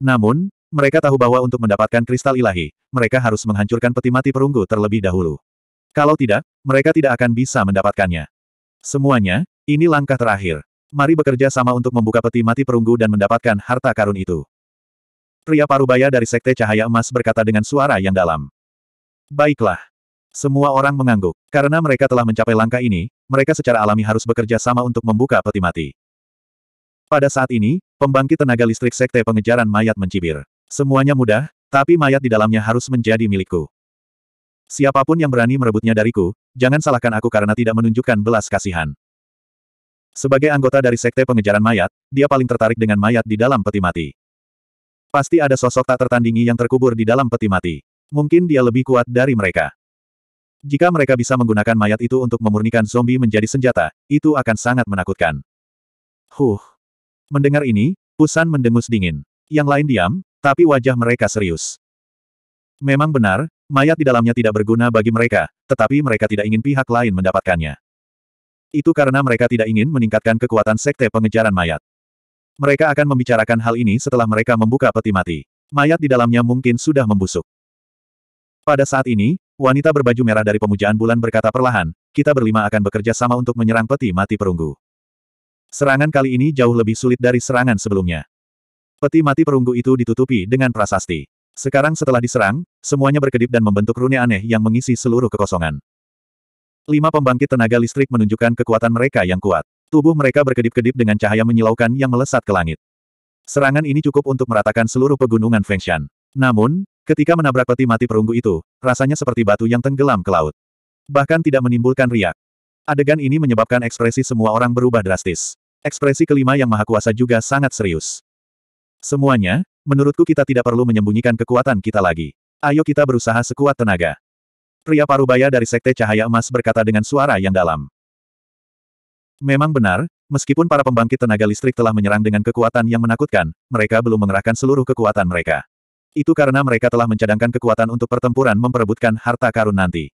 Namun, mereka tahu bahwa untuk mendapatkan kristal ilahi, mereka harus menghancurkan peti mati perunggu terlebih dahulu. Kalau tidak, mereka tidak akan bisa mendapatkannya. Semuanya, ini langkah terakhir. Mari bekerja sama untuk membuka peti mati perunggu dan mendapatkan harta karun itu. Pria parubaya dari Sekte Cahaya Emas berkata dengan suara yang dalam. Baiklah. Semua orang mengangguk. Karena mereka telah mencapai langkah ini, mereka secara alami harus bekerja sama untuk membuka peti mati. Pada saat ini, Pembangkit tenaga listrik sekte pengejaran mayat mencibir. Semuanya mudah, tapi mayat di dalamnya harus menjadi milikku. Siapapun yang berani merebutnya dariku, jangan salahkan aku karena tidak menunjukkan belas kasihan. Sebagai anggota dari sekte pengejaran mayat, dia paling tertarik dengan mayat di dalam peti mati. Pasti ada sosok tak tertandingi yang terkubur di dalam peti mati. Mungkin dia lebih kuat dari mereka. Jika mereka bisa menggunakan mayat itu untuk memurnikan zombie menjadi senjata, itu akan sangat menakutkan. Huh, Mendengar ini, Pusan mendengus dingin. Yang lain diam, tapi wajah mereka serius. Memang benar, mayat di dalamnya tidak berguna bagi mereka, tetapi mereka tidak ingin pihak lain mendapatkannya. Itu karena mereka tidak ingin meningkatkan kekuatan sekte pengejaran mayat. Mereka akan membicarakan hal ini setelah mereka membuka peti mati. Mayat di dalamnya mungkin sudah membusuk. Pada saat ini, wanita berbaju merah dari pemujaan bulan berkata perlahan, kita berlima akan bekerja sama untuk menyerang peti mati perunggu. Serangan kali ini jauh lebih sulit dari serangan sebelumnya. Peti mati perunggu itu ditutupi dengan prasasti. Sekarang setelah diserang, semuanya berkedip dan membentuk rune aneh yang mengisi seluruh kekosongan. Lima pembangkit tenaga listrik menunjukkan kekuatan mereka yang kuat. Tubuh mereka berkedip-kedip dengan cahaya menyilaukan yang melesat ke langit. Serangan ini cukup untuk meratakan seluruh pegunungan Fengshan. Namun, ketika menabrak peti mati perunggu itu, rasanya seperti batu yang tenggelam ke laut. Bahkan tidak menimbulkan riak. Adegan ini menyebabkan ekspresi semua orang berubah drastis. Ekspresi kelima yang maha kuasa juga sangat serius. Semuanya, menurutku kita tidak perlu menyembunyikan kekuatan kita lagi. Ayo kita berusaha sekuat tenaga. Pria parubaya dari Sekte Cahaya Emas berkata dengan suara yang dalam. Memang benar, meskipun para pembangkit tenaga listrik telah menyerang dengan kekuatan yang menakutkan, mereka belum mengerahkan seluruh kekuatan mereka. Itu karena mereka telah mencadangkan kekuatan untuk pertempuran memperebutkan harta karun nanti.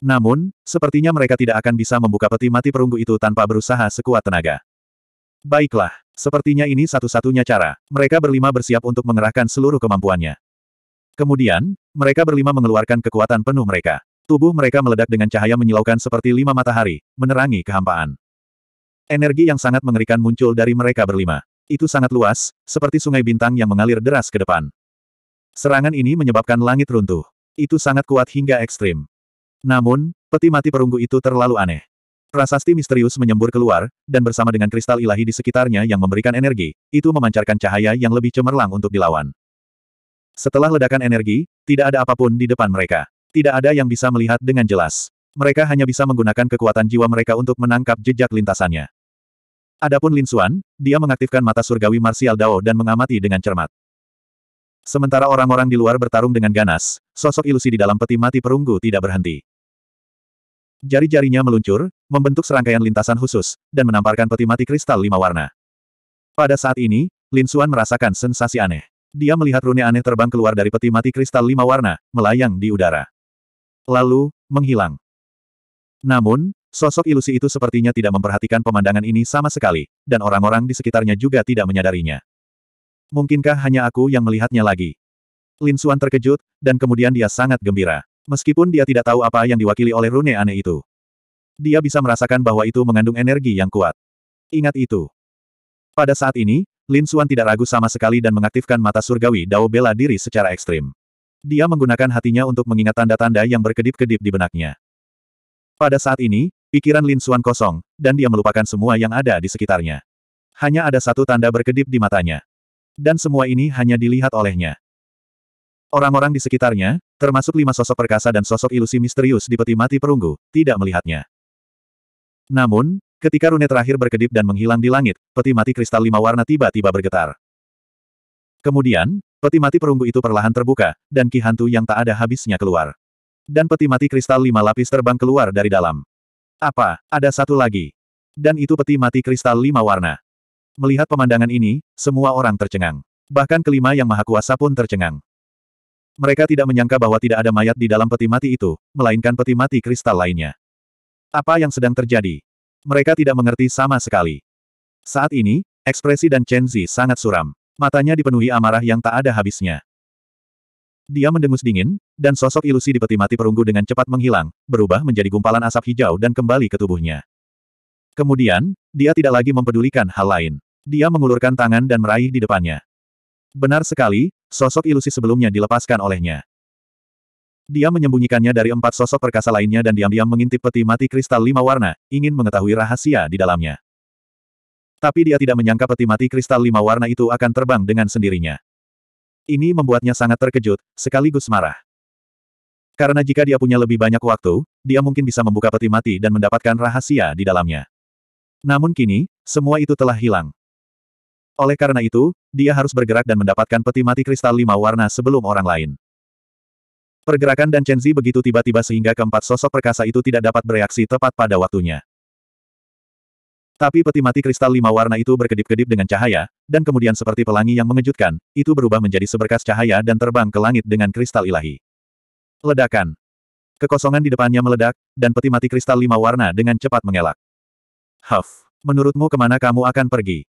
Namun, sepertinya mereka tidak akan bisa membuka peti mati perunggu itu tanpa berusaha sekuat tenaga. Baiklah, sepertinya ini satu-satunya cara. Mereka berlima bersiap untuk mengerahkan seluruh kemampuannya. Kemudian, mereka berlima mengeluarkan kekuatan penuh mereka. Tubuh mereka meledak dengan cahaya menyilaukan seperti lima matahari, menerangi kehampaan. Energi yang sangat mengerikan muncul dari mereka berlima. Itu sangat luas, seperti sungai bintang yang mengalir deras ke depan. Serangan ini menyebabkan langit runtuh. Itu sangat kuat hingga ekstrim. Namun, peti mati perunggu itu terlalu aneh. Prasasti misterius menyembur keluar, dan bersama dengan kristal ilahi di sekitarnya yang memberikan energi, itu memancarkan cahaya yang lebih cemerlang untuk dilawan. Setelah ledakan energi, tidak ada apapun di depan mereka. Tidak ada yang bisa melihat dengan jelas. Mereka hanya bisa menggunakan kekuatan jiwa mereka untuk menangkap jejak lintasannya. Adapun Lin Xuan, dia mengaktifkan mata surgawi Martial Dao dan mengamati dengan cermat. Sementara orang-orang di luar bertarung dengan ganas, sosok ilusi di dalam peti mati perunggu tidak berhenti. Jari-jarinya meluncur, membentuk serangkaian lintasan khusus, dan menamparkan peti mati kristal lima warna. Pada saat ini, Lin Suan merasakan sensasi aneh. Dia melihat rune aneh terbang keluar dari peti mati kristal lima warna, melayang di udara. Lalu, menghilang. Namun, sosok ilusi itu sepertinya tidak memperhatikan pemandangan ini sama sekali, dan orang-orang di sekitarnya juga tidak menyadarinya. Mungkinkah hanya aku yang melihatnya lagi? Lin Suan terkejut, dan kemudian dia sangat gembira. Meskipun dia tidak tahu apa yang diwakili oleh rune aneh itu. Dia bisa merasakan bahwa itu mengandung energi yang kuat. Ingat itu. Pada saat ini, Lin Xuan tidak ragu sama sekali dan mengaktifkan mata surgawi Dao bela diri secara ekstrim. Dia menggunakan hatinya untuk mengingat tanda-tanda yang berkedip-kedip di benaknya. Pada saat ini, pikiran Lin Xuan kosong, dan dia melupakan semua yang ada di sekitarnya. Hanya ada satu tanda berkedip di matanya. Dan semua ini hanya dilihat olehnya. Orang-orang di sekitarnya, termasuk lima sosok perkasa dan sosok ilusi misterius di peti mati perunggu, tidak melihatnya. Namun, ketika rune terakhir berkedip dan menghilang di langit, peti mati kristal lima warna tiba-tiba bergetar. Kemudian, peti mati perunggu itu perlahan terbuka, dan ki hantu yang tak ada habisnya keluar. Dan peti mati kristal lima lapis terbang keluar dari dalam. Apa, ada satu lagi. Dan itu peti mati kristal lima warna. Melihat pemandangan ini, semua orang tercengang. Bahkan kelima yang maha kuasa pun tercengang. Mereka tidak menyangka bahwa tidak ada mayat di dalam peti mati itu, melainkan peti mati kristal lainnya. Apa yang sedang terjadi? Mereka tidak mengerti sama sekali. Saat ini, ekspresi dan Chen Zi sangat suram. Matanya dipenuhi amarah yang tak ada habisnya. Dia mendengus dingin, dan sosok ilusi di peti mati perunggu dengan cepat menghilang, berubah menjadi gumpalan asap hijau dan kembali ke tubuhnya. Kemudian, dia tidak lagi mempedulikan hal lain. Dia mengulurkan tangan dan meraih di depannya. Benar sekali, sosok ilusi sebelumnya dilepaskan olehnya. Dia menyembunyikannya dari empat sosok perkasa lainnya dan diam-diam mengintip peti mati kristal lima warna, ingin mengetahui rahasia di dalamnya. Tapi dia tidak menyangka peti mati kristal lima warna itu akan terbang dengan sendirinya. Ini membuatnya sangat terkejut, sekaligus marah. Karena jika dia punya lebih banyak waktu, dia mungkin bisa membuka peti mati dan mendapatkan rahasia di dalamnya. Namun kini, semua itu telah hilang. Oleh karena itu, dia harus bergerak dan mendapatkan peti mati kristal lima warna sebelum orang lain. Pergerakan dan Chen Chenzi begitu tiba-tiba sehingga keempat sosok perkasa itu tidak dapat bereaksi tepat pada waktunya. Tapi peti mati kristal lima warna itu berkedip-kedip dengan cahaya, dan kemudian seperti pelangi yang mengejutkan, itu berubah menjadi seberkas cahaya dan terbang ke langit dengan kristal ilahi. Ledakan. Kekosongan di depannya meledak, dan peti mati kristal lima warna dengan cepat mengelak. Huff, menurutmu kemana kamu akan pergi?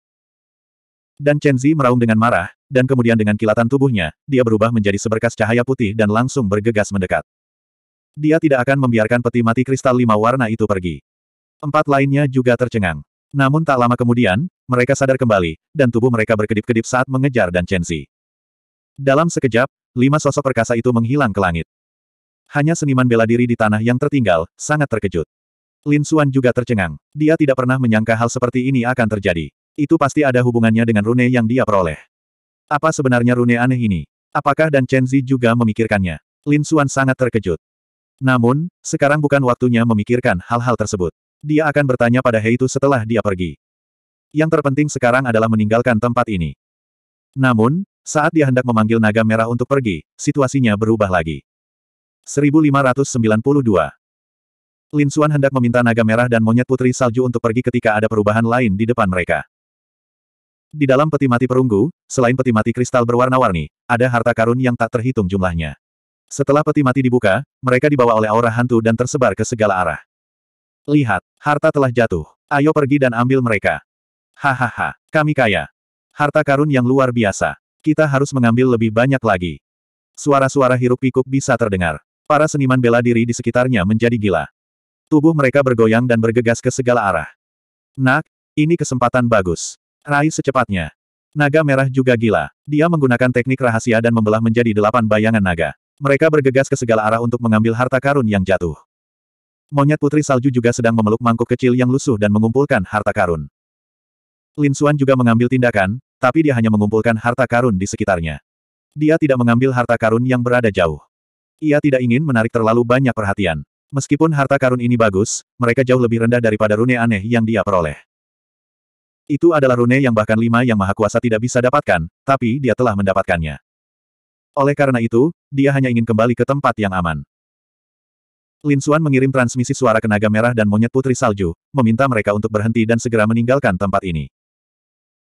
Dan Chen Zi meraung dengan marah, dan kemudian dengan kilatan tubuhnya, dia berubah menjadi seberkas cahaya putih dan langsung bergegas mendekat. Dia tidak akan membiarkan peti mati kristal lima warna itu pergi. Empat lainnya juga tercengang. Namun tak lama kemudian, mereka sadar kembali, dan tubuh mereka berkedip-kedip saat mengejar dan Chen Zi. Dalam sekejap, lima sosok perkasa itu menghilang ke langit. Hanya seniman bela diri di tanah yang tertinggal, sangat terkejut. Lin Suan juga tercengang. Dia tidak pernah menyangka hal seperti ini akan terjadi. Itu pasti ada hubungannya dengan rune yang dia peroleh. Apa sebenarnya rune aneh ini? Apakah dan Chen Zi juga memikirkannya? Lin Xuan sangat terkejut. Namun, sekarang bukan waktunya memikirkan hal-hal tersebut. Dia akan bertanya pada Hei itu setelah dia pergi. Yang terpenting sekarang adalah meninggalkan tempat ini. Namun, saat dia hendak memanggil naga merah untuk pergi, situasinya berubah lagi. 1592 Lin Xuan hendak meminta naga merah dan monyet putri salju untuk pergi ketika ada perubahan lain di depan mereka. Di dalam peti mati perunggu, selain peti mati kristal berwarna-warni, ada harta karun yang tak terhitung jumlahnya. Setelah peti mati dibuka, mereka dibawa oleh aura hantu dan tersebar ke segala arah. Lihat, harta telah jatuh. Ayo pergi dan ambil mereka. Hahaha, kami kaya. Harta karun yang luar biasa. Kita harus mengambil lebih banyak lagi. Suara-suara hiruk pikuk bisa terdengar. Para seniman bela diri di sekitarnya menjadi gila. Tubuh mereka bergoyang dan bergegas ke segala arah. Nak, ini kesempatan bagus. Rai secepatnya. Naga merah juga gila. Dia menggunakan teknik rahasia dan membelah menjadi delapan bayangan naga. Mereka bergegas ke segala arah untuk mengambil harta karun yang jatuh. Monyet putri salju juga sedang memeluk mangkuk kecil yang lusuh dan mengumpulkan harta karun. Lin Suan juga mengambil tindakan, tapi dia hanya mengumpulkan harta karun di sekitarnya. Dia tidak mengambil harta karun yang berada jauh. Ia tidak ingin menarik terlalu banyak perhatian. Meskipun harta karun ini bagus, mereka jauh lebih rendah daripada rune aneh yang dia peroleh. Itu adalah rune yang bahkan lima yang maha kuasa tidak bisa dapatkan, tapi dia telah mendapatkannya. Oleh karena itu, dia hanya ingin kembali ke tempat yang aman. Lin Xuan mengirim transmisi suara ke naga merah dan monyet putri salju, meminta mereka untuk berhenti dan segera meninggalkan tempat ini.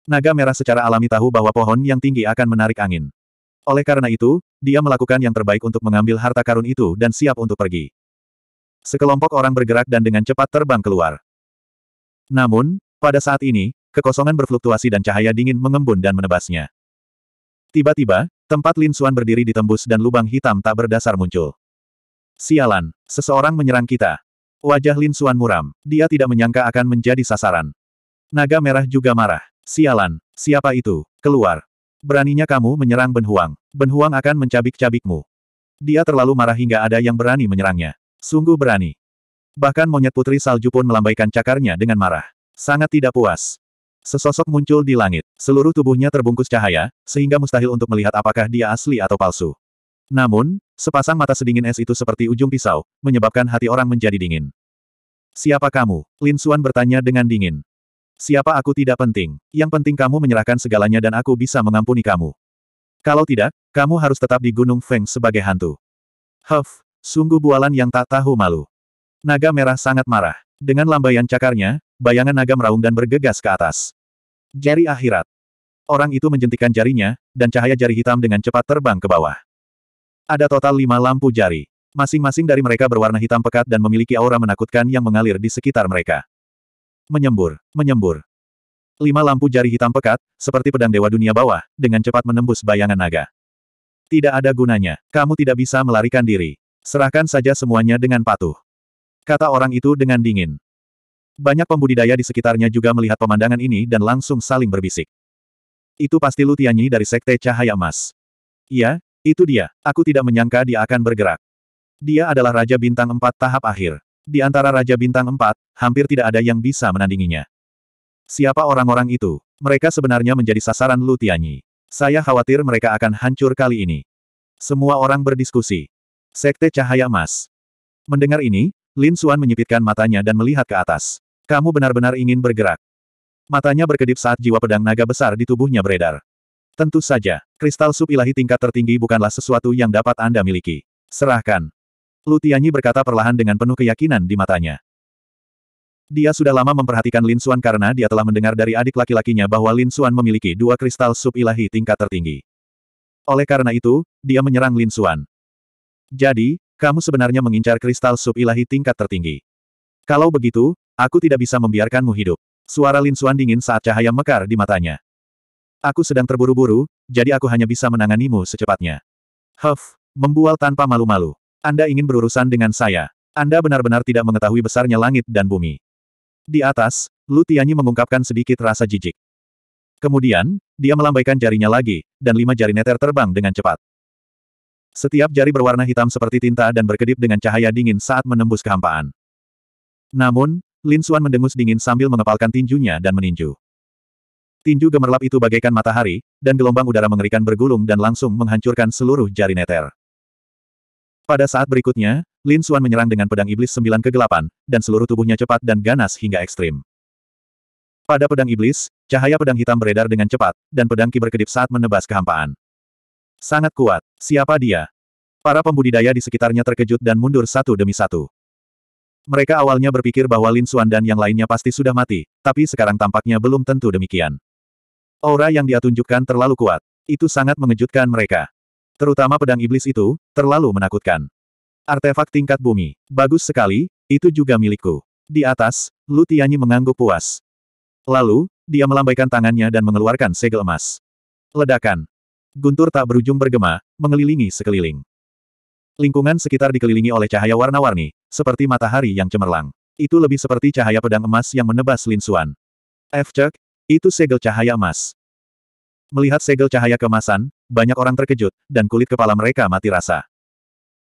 Naga merah secara alami tahu bahwa pohon yang tinggi akan menarik angin. Oleh karena itu, dia melakukan yang terbaik untuk mengambil harta karun itu dan siap untuk pergi. Sekelompok orang bergerak dan dengan cepat terbang keluar. Namun, pada saat ini, Kekosongan berfluktuasi dan cahaya dingin mengembun dan menebasnya. Tiba-tiba, tempat Lin Suan berdiri ditembus dan lubang hitam tak berdasar muncul. Sialan, seseorang menyerang kita. Wajah Lin Suan muram, dia tidak menyangka akan menjadi sasaran. Naga merah juga marah. Sialan, siapa itu? Keluar. Beraninya kamu menyerang Ben Huang. Ben Huang akan mencabik-cabikmu. Dia terlalu marah hingga ada yang berani menyerangnya. Sungguh berani. Bahkan monyet putri salju pun melambaikan cakarnya dengan marah. Sangat tidak puas. Sesosok muncul di langit. Seluruh tubuhnya terbungkus cahaya, sehingga mustahil untuk melihat apakah dia asli atau palsu. Namun, sepasang mata sedingin es itu seperti ujung pisau, menyebabkan hati orang menjadi dingin. Siapa kamu? Lin Xuan bertanya dengan dingin. Siapa aku tidak penting. Yang penting kamu menyerahkan segalanya dan aku bisa mengampuni kamu. Kalau tidak, kamu harus tetap di Gunung Feng sebagai hantu. Huff, sungguh bualan yang tak tahu malu. Naga merah sangat marah. Dengan lambaian cakarnya, bayangan naga meraung dan bergegas ke atas. Jari akhirat. Orang itu menjentikan jarinya, dan cahaya jari hitam dengan cepat terbang ke bawah. Ada total lima lampu jari. Masing-masing dari mereka berwarna hitam pekat dan memiliki aura menakutkan yang mengalir di sekitar mereka. Menyembur, menyembur. Lima lampu jari hitam pekat, seperti pedang dewa dunia bawah, dengan cepat menembus bayangan naga. Tidak ada gunanya, kamu tidak bisa melarikan diri. Serahkan saja semuanya dengan patuh. Kata orang itu dengan dingin. Banyak pembudidaya di sekitarnya juga melihat pemandangan ini dan langsung saling berbisik. Itu pasti Lutianyi dari Sekte Cahaya Emas. Iya, itu dia. Aku tidak menyangka dia akan bergerak. Dia adalah Raja Bintang Empat tahap akhir. Di antara Raja Bintang Empat, hampir tidak ada yang bisa menandinginya. Siapa orang-orang itu? Mereka sebenarnya menjadi sasaran Lutianyi. Saya khawatir mereka akan hancur kali ini. Semua orang berdiskusi. Sekte Cahaya Emas. Mendengar ini, Lin Suan menyipitkan matanya dan melihat ke atas. Kamu benar-benar ingin bergerak. Matanya berkedip saat jiwa pedang naga besar di tubuhnya beredar. Tentu saja, kristal sub ilahi tingkat tertinggi bukanlah sesuatu yang dapat Anda miliki. Serahkan. Lutianyi berkata perlahan dengan penuh keyakinan di matanya. Dia sudah lama memperhatikan Lin Suan karena dia telah mendengar dari adik laki-lakinya bahwa Lin Suan memiliki dua kristal sub ilahi tingkat tertinggi. Oleh karena itu, dia menyerang Lin Suan. Jadi, kamu sebenarnya mengincar kristal sub ilahi tingkat tertinggi. Kalau begitu, aku tidak bisa membiarkanmu hidup. Suara Lin Xuan dingin saat cahaya mekar di matanya. Aku sedang terburu-buru, jadi aku hanya bisa menanganimu secepatnya. Huff, membual tanpa malu-malu. Anda ingin berurusan dengan saya. Anda benar-benar tidak mengetahui besarnya langit dan bumi. Di atas, Lu Tianyi mengungkapkan sedikit rasa jijik. Kemudian, dia melambaikan jarinya lagi, dan lima jari neter terbang dengan cepat. Setiap jari berwarna hitam seperti tinta dan berkedip dengan cahaya dingin saat menembus kehampaan. Namun, Lin Xuan mendengus dingin sambil mengepalkan tinjunya dan meninju. Tinju gemerlap itu bagaikan matahari, dan gelombang udara mengerikan bergulung dan langsung menghancurkan seluruh jari neter. Pada saat berikutnya, Lin Xuan menyerang dengan pedang iblis sembilan kegelapan, dan seluruh tubuhnya cepat dan ganas hingga ekstrim. Pada pedang iblis, cahaya pedang hitam beredar dengan cepat, dan pedang ki berkedip saat menebas kehampaan. Sangat kuat. Siapa dia? Para pembudidaya di sekitarnya terkejut dan mundur satu demi satu. Mereka awalnya berpikir bahwa Lin Xuan dan yang lainnya pasti sudah mati, tapi sekarang tampaknya belum tentu demikian. Aura yang dia tunjukkan terlalu kuat. Itu sangat mengejutkan mereka. Terutama pedang iblis itu, terlalu menakutkan. Artefak tingkat bumi. Bagus sekali, itu juga milikku. Di atas, Lu Tianyi mengangguk puas. Lalu, dia melambaikan tangannya dan mengeluarkan segel emas. Ledakan. Guntur tak berujung bergema, mengelilingi sekeliling. Lingkungan sekitar dikelilingi oleh cahaya warna-warni, seperti matahari yang cemerlang. Itu lebih seperti cahaya pedang emas yang menebas Lin linsuan. Chuck, itu segel cahaya emas. Melihat segel cahaya kemasan, banyak orang terkejut, dan kulit kepala mereka mati rasa.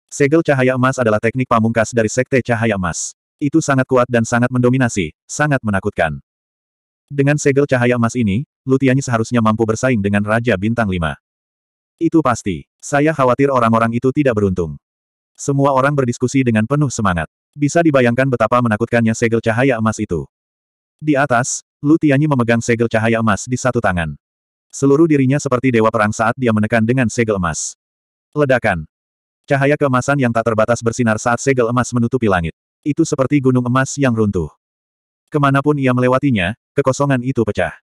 Segel cahaya emas adalah teknik pamungkas dari sekte cahaya emas. Itu sangat kuat dan sangat mendominasi, sangat menakutkan. Dengan segel cahaya emas ini, Lutianyi seharusnya mampu bersaing dengan Raja Bintang 5. Itu pasti. Saya khawatir orang-orang itu tidak beruntung. Semua orang berdiskusi dengan penuh semangat. Bisa dibayangkan betapa menakutkannya segel cahaya emas itu. Di atas, Lu Tianyi memegang segel cahaya emas di satu tangan. Seluruh dirinya seperti dewa perang saat dia menekan dengan segel emas. Ledakan. Cahaya keemasan yang tak terbatas bersinar saat segel emas menutupi langit. Itu seperti gunung emas yang runtuh. Kemanapun ia melewatinya, kekosongan itu pecah.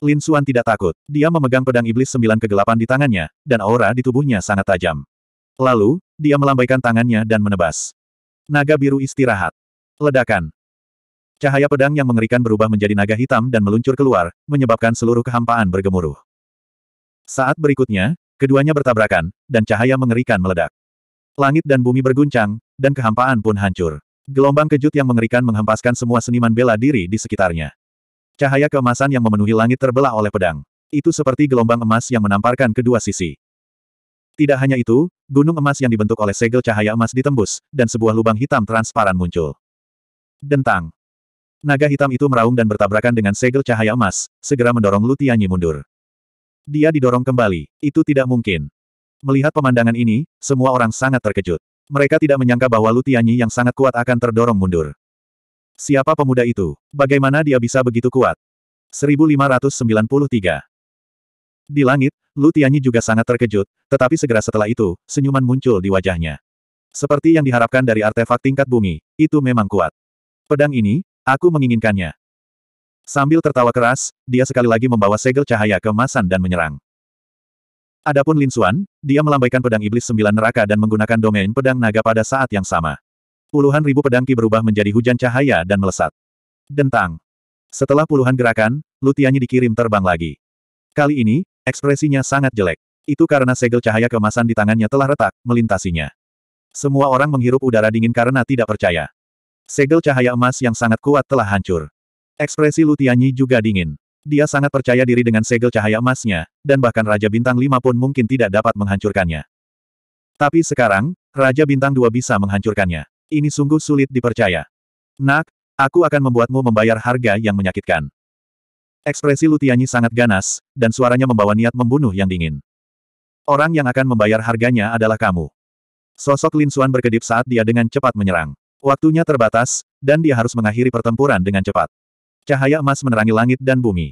Lin Suan tidak takut. Dia memegang pedang iblis sembilan kegelapan di tangannya, dan aura di tubuhnya sangat tajam. Lalu, dia melambaikan tangannya dan menebas. Naga biru istirahat. Ledakan. Cahaya pedang yang mengerikan berubah menjadi naga hitam dan meluncur keluar, menyebabkan seluruh kehampaan bergemuruh. Saat berikutnya, keduanya bertabrakan, dan cahaya mengerikan meledak. Langit dan bumi berguncang, dan kehampaan pun hancur. Gelombang kejut yang mengerikan menghempaskan semua seniman bela diri di sekitarnya. Cahaya keemasan yang memenuhi langit terbelah oleh pedang. Itu seperti gelombang emas yang menamparkan kedua sisi. Tidak hanya itu, gunung emas yang dibentuk oleh segel cahaya emas ditembus, dan sebuah lubang hitam transparan muncul. Dentang. Naga hitam itu meraung dan bertabrakan dengan segel cahaya emas, segera mendorong Lutianyi mundur. Dia didorong kembali. Itu tidak mungkin. Melihat pemandangan ini, semua orang sangat terkejut. Mereka tidak menyangka bahwa Lutianyi yang sangat kuat akan terdorong mundur. Siapa pemuda itu? Bagaimana dia bisa begitu kuat? 1593 Di langit, Lu Tianyi juga sangat terkejut, tetapi segera setelah itu, senyuman muncul di wajahnya. Seperti yang diharapkan dari artefak tingkat bumi, itu memang kuat. Pedang ini, aku menginginkannya. Sambil tertawa keras, dia sekali lagi membawa segel cahaya kemasan dan menyerang. Adapun Lin Xuan, dia melambaikan pedang iblis sembilan neraka dan menggunakan domain pedang naga pada saat yang sama. Puluhan ribu pedang Ki berubah menjadi hujan cahaya dan melesat. Dentang. Setelah puluhan gerakan, Lutianyi dikirim terbang lagi. Kali ini, ekspresinya sangat jelek. Itu karena segel cahaya kemasan di tangannya telah retak, melintasinya. Semua orang menghirup udara dingin karena tidak percaya. Segel cahaya emas yang sangat kuat telah hancur. Ekspresi Lutianyi juga dingin. Dia sangat percaya diri dengan segel cahaya emasnya, dan bahkan Raja Bintang 5 pun mungkin tidak dapat menghancurkannya. Tapi sekarang, Raja Bintang 2 bisa menghancurkannya. Ini sungguh sulit dipercaya. Nak, aku akan membuatmu membayar harga yang menyakitkan. Ekspresi Lutianyi sangat ganas, dan suaranya membawa niat membunuh yang dingin. Orang yang akan membayar harganya adalah kamu. Sosok Lin Xuan berkedip saat dia dengan cepat menyerang. Waktunya terbatas, dan dia harus mengakhiri pertempuran dengan cepat. Cahaya emas menerangi langit dan bumi.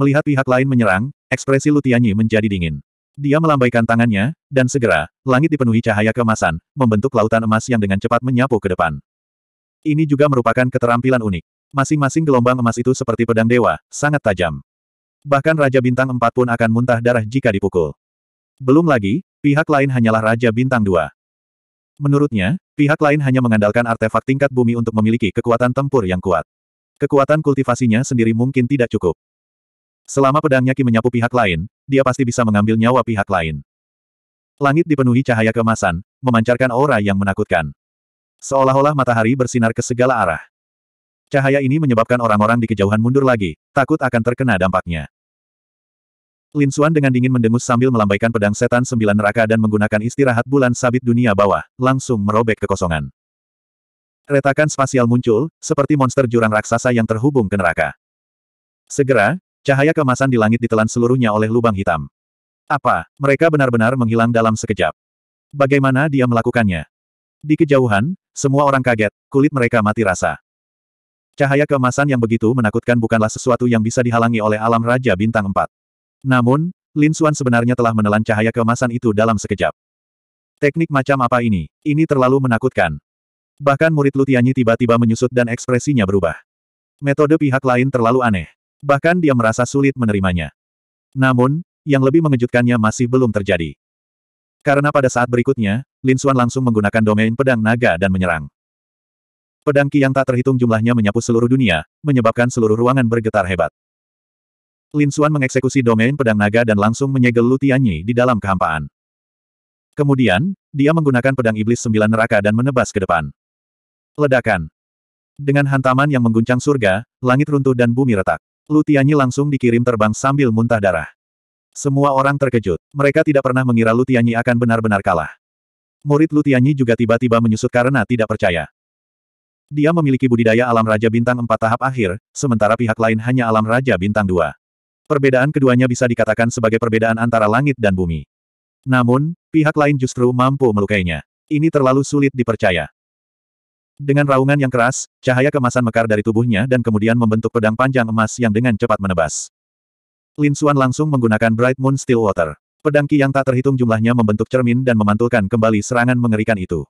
Melihat pihak lain menyerang, ekspresi Lutianyi menjadi dingin. Dia melambaikan tangannya, dan segera, langit dipenuhi cahaya keemasan, membentuk lautan emas yang dengan cepat menyapu ke depan. Ini juga merupakan keterampilan unik. Masing-masing gelombang emas itu seperti pedang dewa, sangat tajam. Bahkan Raja Bintang 4 pun akan muntah darah jika dipukul. Belum lagi, pihak lain hanyalah Raja Bintang 2. Menurutnya, pihak lain hanya mengandalkan artefak tingkat bumi untuk memiliki kekuatan tempur yang kuat. Kekuatan kultivasinya sendiri mungkin tidak cukup. Selama pedangnya Ki menyapu pihak lain, dia pasti bisa mengambil nyawa pihak lain. Langit dipenuhi cahaya kemasan, memancarkan aura yang menakutkan. Seolah-olah matahari bersinar ke segala arah. Cahaya ini menyebabkan orang-orang di kejauhan mundur lagi, takut akan terkena dampaknya. Lin Xuan dengan dingin mendengus sambil melambaikan pedang setan sembilan neraka dan menggunakan istirahat bulan sabit dunia bawah, langsung merobek kekosongan. Retakan spasial muncul, seperti monster jurang raksasa yang terhubung ke neraka. Segera, Cahaya kemasan di langit ditelan seluruhnya oleh lubang hitam. Apa, mereka benar-benar menghilang dalam sekejap? Bagaimana dia melakukannya? Di kejauhan, semua orang kaget, kulit mereka mati rasa. Cahaya kemasan yang begitu menakutkan bukanlah sesuatu yang bisa dihalangi oleh alam Raja Bintang 4. Namun, Lin Xuan sebenarnya telah menelan cahaya kemasan itu dalam sekejap. Teknik macam apa ini? Ini terlalu menakutkan. Bahkan murid Lutianyi tiba-tiba menyusut dan ekspresinya berubah. Metode pihak lain terlalu aneh bahkan dia merasa sulit menerimanya. Namun, yang lebih mengejutkannya masih belum terjadi. Karena pada saat berikutnya, Lin Xuan langsung menggunakan domain pedang naga dan menyerang. Pedang ki yang tak terhitung jumlahnya menyapu seluruh dunia, menyebabkan seluruh ruangan bergetar hebat. Lin Xuan mengeksekusi domain pedang naga dan langsung menyegel Lutianyi di dalam kehampaan. Kemudian, dia menggunakan pedang iblis sembilan neraka dan menebas ke depan. Ledakan. Dengan hantaman yang mengguncang surga, langit runtuh dan bumi retak. Lutianyi langsung dikirim terbang sambil muntah darah. Semua orang terkejut. Mereka tidak pernah mengira Lutianyi akan benar-benar kalah. Murid Lutianyi juga tiba-tiba menyusut karena tidak percaya. Dia memiliki budidaya alam Raja Bintang 4 tahap akhir, sementara pihak lain hanya alam Raja Bintang 2. Perbedaan keduanya bisa dikatakan sebagai perbedaan antara langit dan bumi. Namun, pihak lain justru mampu melukainya. Ini terlalu sulit dipercaya. Dengan raungan yang keras, cahaya kemasan mekar dari tubuhnya dan kemudian membentuk pedang panjang emas yang dengan cepat menebas. Lin Xuan langsung menggunakan Bright Moon Water. Pedang pedangki yang tak terhitung jumlahnya membentuk cermin dan memantulkan kembali serangan mengerikan itu.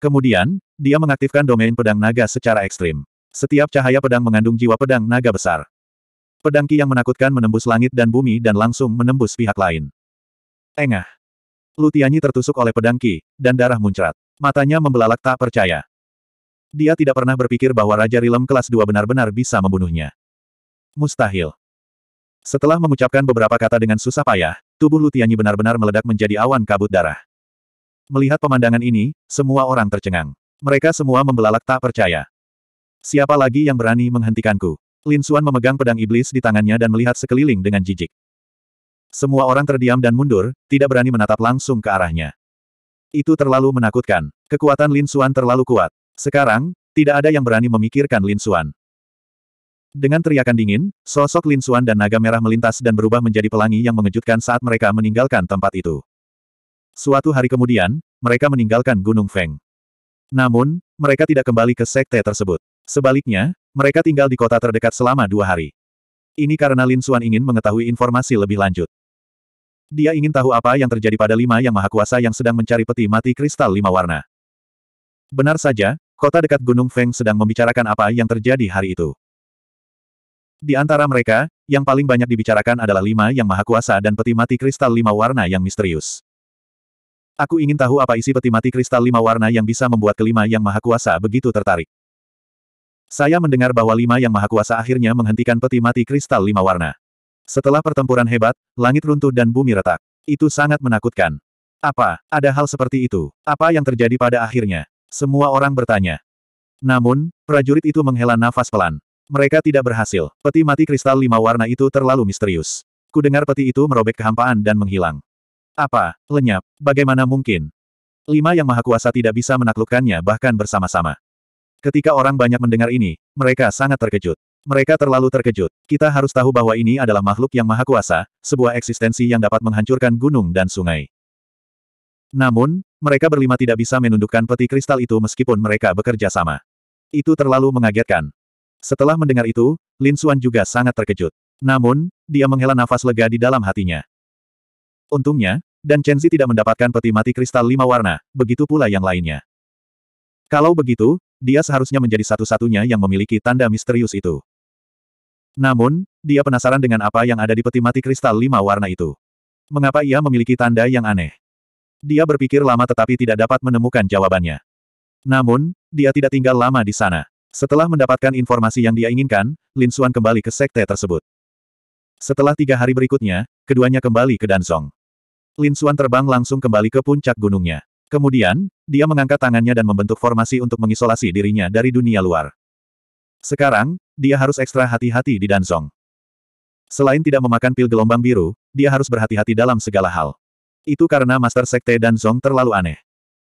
Kemudian, dia mengaktifkan domain pedang naga secara ekstrim. Setiap cahaya pedang mengandung jiwa pedang naga besar. Pedang Ki yang menakutkan menembus langit dan bumi dan langsung menembus pihak lain. Engah. Lutianyi tertusuk oleh pedang Ki, dan darah muncrat. Matanya membelalak tak percaya. Dia tidak pernah berpikir bahwa Raja Rilem kelas 2 benar-benar bisa membunuhnya. Mustahil. Setelah mengucapkan beberapa kata dengan susah payah, tubuh Lutianyi benar-benar meledak menjadi awan kabut darah. Melihat pemandangan ini, semua orang tercengang. Mereka semua membelalak tak percaya. Siapa lagi yang berani menghentikanku? Lin Xuan memegang pedang iblis di tangannya dan melihat sekeliling dengan jijik. Semua orang terdiam dan mundur, tidak berani menatap langsung ke arahnya. Itu terlalu menakutkan. Kekuatan Lin Xuan terlalu kuat. Sekarang, tidak ada yang berani memikirkan Lin Xuan. Dengan teriakan dingin, sosok Lin Xuan dan naga merah melintas dan berubah menjadi pelangi yang mengejutkan saat mereka meninggalkan tempat itu. Suatu hari kemudian, mereka meninggalkan Gunung Feng. Namun, mereka tidak kembali ke sekte tersebut. Sebaliknya, mereka tinggal di kota terdekat selama dua hari. Ini karena Lin Xuan ingin mengetahui informasi lebih lanjut. Dia ingin tahu apa yang terjadi pada lima yang maha kuasa yang sedang mencari peti mati kristal lima warna. Benar saja, kota dekat Gunung Feng sedang membicarakan apa yang terjadi hari itu. Di antara mereka, yang paling banyak dibicarakan adalah lima yang maha kuasa dan peti mati kristal lima warna yang misterius. Aku ingin tahu apa isi peti mati kristal lima warna yang bisa membuat kelima yang maha kuasa begitu tertarik. Saya mendengar bahwa lima yang maha kuasa akhirnya menghentikan peti mati kristal lima warna. Setelah pertempuran hebat, langit runtuh dan bumi retak. Itu sangat menakutkan. Apa, ada hal seperti itu? Apa yang terjadi pada akhirnya? Semua orang bertanya. Namun, prajurit itu menghela nafas pelan. Mereka tidak berhasil. Peti mati kristal lima warna itu terlalu misterius. Kudengar peti itu merobek kehampaan dan menghilang. Apa? Lenyap? Bagaimana mungkin? Lima yang maha kuasa tidak bisa menaklukkannya bahkan bersama-sama. Ketika orang banyak mendengar ini, mereka sangat terkejut. Mereka terlalu terkejut. Kita harus tahu bahwa ini adalah makhluk yang maha kuasa, sebuah eksistensi yang dapat menghancurkan gunung dan sungai. Namun, mereka berlima tidak bisa menundukkan peti kristal itu meskipun mereka bekerja sama. Itu terlalu mengagetkan. Setelah mendengar itu, Lin Suan juga sangat terkejut. Namun, dia menghela nafas lega di dalam hatinya. Untungnya, dan Zi tidak mendapatkan peti mati kristal lima warna, begitu pula yang lainnya. Kalau begitu, dia seharusnya menjadi satu-satunya yang memiliki tanda misterius itu. Namun, dia penasaran dengan apa yang ada di peti mati kristal lima warna itu. Mengapa ia memiliki tanda yang aneh? Dia berpikir lama tetapi tidak dapat menemukan jawabannya. Namun, dia tidak tinggal lama di sana. Setelah mendapatkan informasi yang dia inginkan, Lin Xuan kembali ke sekte tersebut. Setelah tiga hari berikutnya, keduanya kembali ke Danzong. Lin Xuan terbang langsung kembali ke puncak gunungnya. Kemudian, dia mengangkat tangannya dan membentuk formasi untuk mengisolasi dirinya dari dunia luar. Sekarang, dia harus ekstra hati-hati di Danzong. Selain tidak memakan pil gelombang biru, dia harus berhati-hati dalam segala hal. Itu karena Master Sekte dan Zong terlalu aneh.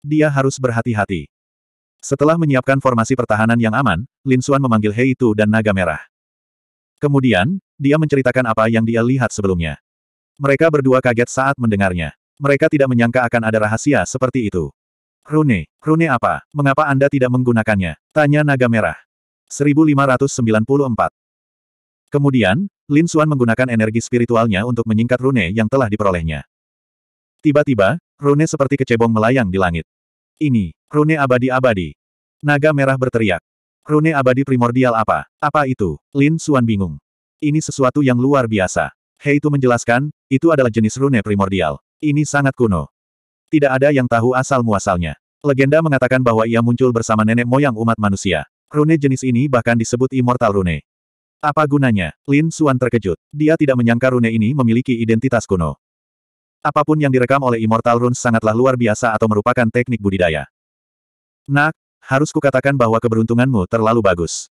Dia harus berhati-hati. Setelah menyiapkan formasi pertahanan yang aman, Lin Xuan memanggil Hei Itu dan Naga Merah. Kemudian, dia menceritakan apa yang dia lihat sebelumnya. Mereka berdua kaget saat mendengarnya. Mereka tidak menyangka akan ada rahasia seperti itu. Rune, rune apa? Mengapa Anda tidak menggunakannya? Tanya Naga Merah. 1594. Kemudian, Lin Xuan menggunakan energi spiritualnya untuk menyingkat rune yang telah diperolehnya. Tiba-tiba, rune seperti kecebong melayang di langit. Ini, rune abadi-abadi. Naga merah berteriak. Rune abadi primordial apa? Apa itu? Lin Suan bingung. Ini sesuatu yang luar biasa. Hei itu menjelaskan, itu adalah jenis rune primordial. Ini sangat kuno. Tidak ada yang tahu asal-muasalnya. Legenda mengatakan bahwa ia muncul bersama nenek moyang umat manusia. Rune jenis ini bahkan disebut immortal rune. Apa gunanya? Lin Suan terkejut. Dia tidak menyangka rune ini memiliki identitas kuno. Apapun yang direkam oleh Immortal Runes sangatlah luar biasa atau merupakan teknik budidaya. Nak, harus kukatakan bahwa keberuntunganmu terlalu bagus.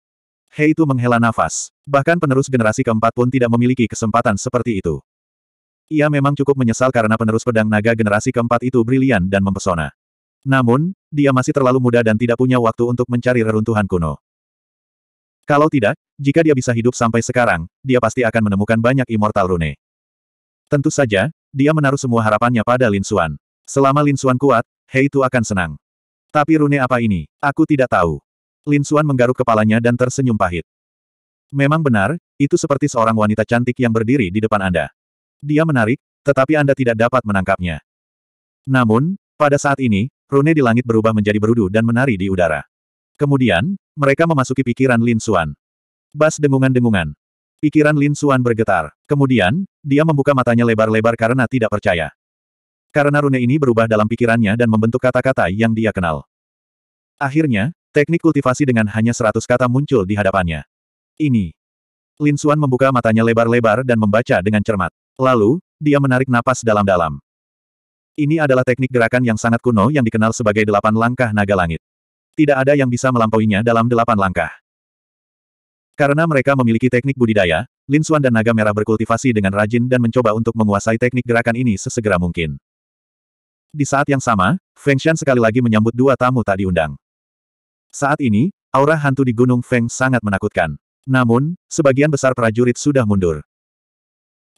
Hei itu menghela nafas. Bahkan penerus generasi keempat pun tidak memiliki kesempatan seperti itu. Ia memang cukup menyesal karena penerus pedang naga generasi keempat itu brilian dan mempesona. Namun, dia masih terlalu muda dan tidak punya waktu untuk mencari reruntuhan kuno. Kalau tidak, jika dia bisa hidup sampai sekarang, dia pasti akan menemukan banyak immortal rune. Tentu saja, dia menaruh semua harapannya pada Lin Xuan. Selama Lin Xuan kuat, Hei itu akan senang. Tapi rune apa ini? Aku tidak tahu. Lin Xuan menggaruk kepalanya dan tersenyum pahit. Memang benar, itu seperti seorang wanita cantik yang berdiri di depan Anda. Dia menarik, tetapi Anda tidak dapat menangkapnya. Namun, pada saat ini, rune di langit berubah menjadi berudu dan menari di udara. Kemudian, mereka memasuki pikiran Lin Xuan. Bas dengungan-dengungan. Pikiran Lin Suan bergetar. Kemudian, dia membuka matanya lebar-lebar karena tidak percaya. Karena rune ini berubah dalam pikirannya dan membentuk kata-kata yang dia kenal. Akhirnya, teknik kultivasi dengan hanya seratus kata muncul di hadapannya. Ini. Lin Suan membuka matanya lebar-lebar dan membaca dengan cermat. Lalu, dia menarik napas dalam-dalam. Ini adalah teknik gerakan yang sangat kuno yang dikenal sebagai delapan langkah naga langit. Tidak ada yang bisa melampauinya dalam delapan langkah. Karena mereka memiliki teknik budidaya, Lin Xuan dan naga merah berkultivasi dengan rajin dan mencoba untuk menguasai teknik gerakan ini sesegera mungkin. Di saat yang sama, Feng Shan sekali lagi menyambut dua tamu tak diundang. Saat ini, aura hantu di Gunung Feng sangat menakutkan. Namun, sebagian besar prajurit sudah mundur.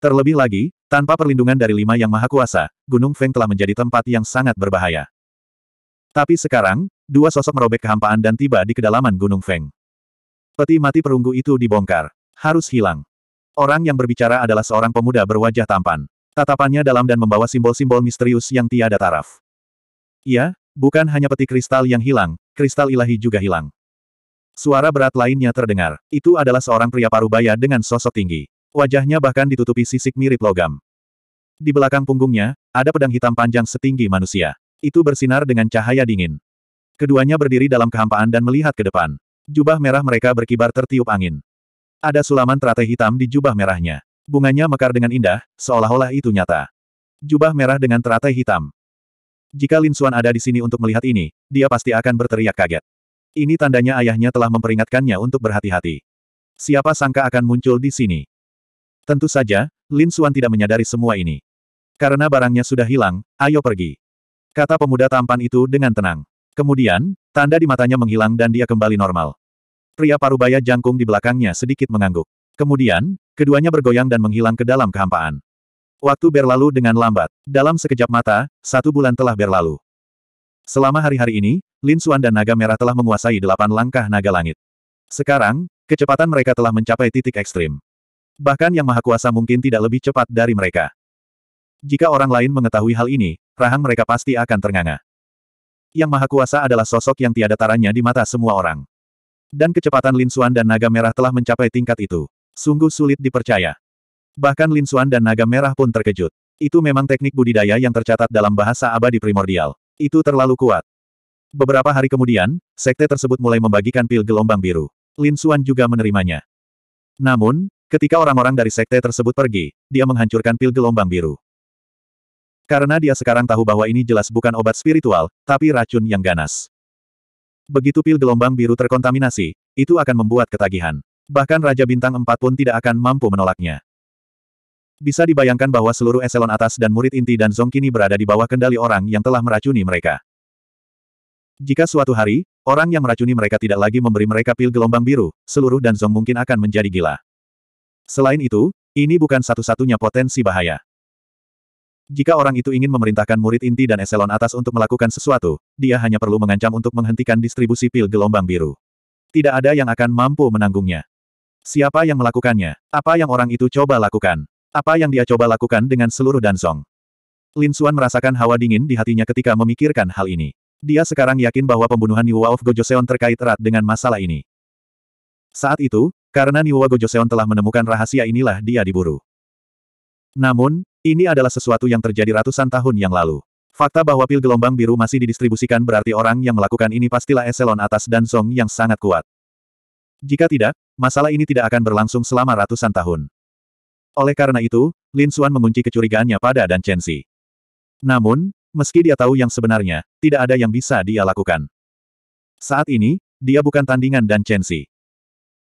Terlebih lagi, tanpa perlindungan dari lima yang maha kuasa, Gunung Feng telah menjadi tempat yang sangat berbahaya. Tapi sekarang, dua sosok merobek kehampaan dan tiba di kedalaman Gunung Feng. Peti mati perunggu itu dibongkar. Harus hilang. Orang yang berbicara adalah seorang pemuda berwajah tampan. Tatapannya dalam dan membawa simbol-simbol misterius yang tiada taraf. Iya, bukan hanya peti kristal yang hilang, kristal ilahi juga hilang. Suara berat lainnya terdengar. Itu adalah seorang pria parubaya dengan sosok tinggi. Wajahnya bahkan ditutupi sisik mirip logam. Di belakang punggungnya, ada pedang hitam panjang setinggi manusia. Itu bersinar dengan cahaya dingin. Keduanya berdiri dalam kehampaan dan melihat ke depan. Jubah merah mereka berkibar tertiup angin. Ada sulaman teratai hitam di jubah merahnya. Bunganya mekar dengan indah, seolah-olah itu nyata. Jubah merah dengan teratai hitam. Jika Lin Suan ada di sini untuk melihat ini, dia pasti akan berteriak kaget. Ini tandanya ayahnya telah memperingatkannya untuk berhati-hati. Siapa sangka akan muncul di sini? Tentu saja, Lin Suan tidak menyadari semua ini. Karena barangnya sudah hilang, ayo pergi. Kata pemuda tampan itu dengan tenang. Kemudian, tanda di matanya menghilang dan dia kembali normal. Pria parubaya jangkung di belakangnya sedikit mengangguk. Kemudian, keduanya bergoyang dan menghilang ke dalam kehampaan. Waktu berlalu dengan lambat. Dalam sekejap mata, satu bulan telah berlalu. Selama hari-hari ini, Lin Xuan dan Naga Merah telah menguasai delapan langkah naga langit. Sekarang, kecepatan mereka telah mencapai titik ekstrim. Bahkan Yang Maha Kuasa mungkin tidak lebih cepat dari mereka. Jika orang lain mengetahui hal ini, rahang mereka pasti akan ternganga. Yang Maha Kuasa adalah sosok yang tiada taranya di mata semua orang. Dan kecepatan Lin Xuan dan Naga Merah telah mencapai tingkat itu. Sungguh sulit dipercaya. Bahkan Lin Xuan dan Naga Merah pun terkejut. Itu memang teknik budidaya yang tercatat dalam bahasa abadi primordial. Itu terlalu kuat. Beberapa hari kemudian, sekte tersebut mulai membagikan pil gelombang biru. Lin Xuan juga menerimanya. Namun, ketika orang-orang dari sekte tersebut pergi, dia menghancurkan pil gelombang biru. Karena dia sekarang tahu bahwa ini jelas bukan obat spiritual, tapi racun yang ganas. Begitu pil gelombang biru terkontaminasi, itu akan membuat ketagihan. Bahkan Raja Bintang 4 pun tidak akan mampu menolaknya. Bisa dibayangkan bahwa seluruh eselon atas dan murid inti dan Zong kini berada di bawah kendali orang yang telah meracuni mereka. Jika suatu hari, orang yang meracuni mereka tidak lagi memberi mereka pil gelombang biru, seluruh dan Zong mungkin akan menjadi gila. Selain itu, ini bukan satu-satunya potensi bahaya. Jika orang itu ingin memerintahkan murid inti dan eselon atas untuk melakukan sesuatu, dia hanya perlu mengancam untuk menghentikan distribusi pil gelombang biru. Tidak ada yang akan mampu menanggungnya. Siapa yang melakukannya? Apa yang orang itu coba lakukan? Apa yang dia coba lakukan dengan seluruh Danzong? Lin Xuan merasakan hawa dingin di hatinya ketika memikirkan hal ini. Dia sekarang yakin bahwa pembunuhan Niwa of Gojoseon terkait erat dengan masalah ini. Saat itu, karena Niwa Gojoseon telah menemukan rahasia inilah dia diburu. Namun, ini adalah sesuatu yang terjadi ratusan tahun yang lalu. Fakta bahwa pil gelombang biru masih didistribusikan berarti orang yang melakukan ini pastilah eselon atas dan Song yang sangat kuat. Jika tidak, masalah ini tidak akan berlangsung selama ratusan tahun. Oleh karena itu, Lin Xuan mengunci kecurigaannya pada Dan Chen Xi. Namun, meski dia tahu yang sebenarnya, tidak ada yang bisa dia lakukan. Saat ini, dia bukan tandingan Dan Chen Xi.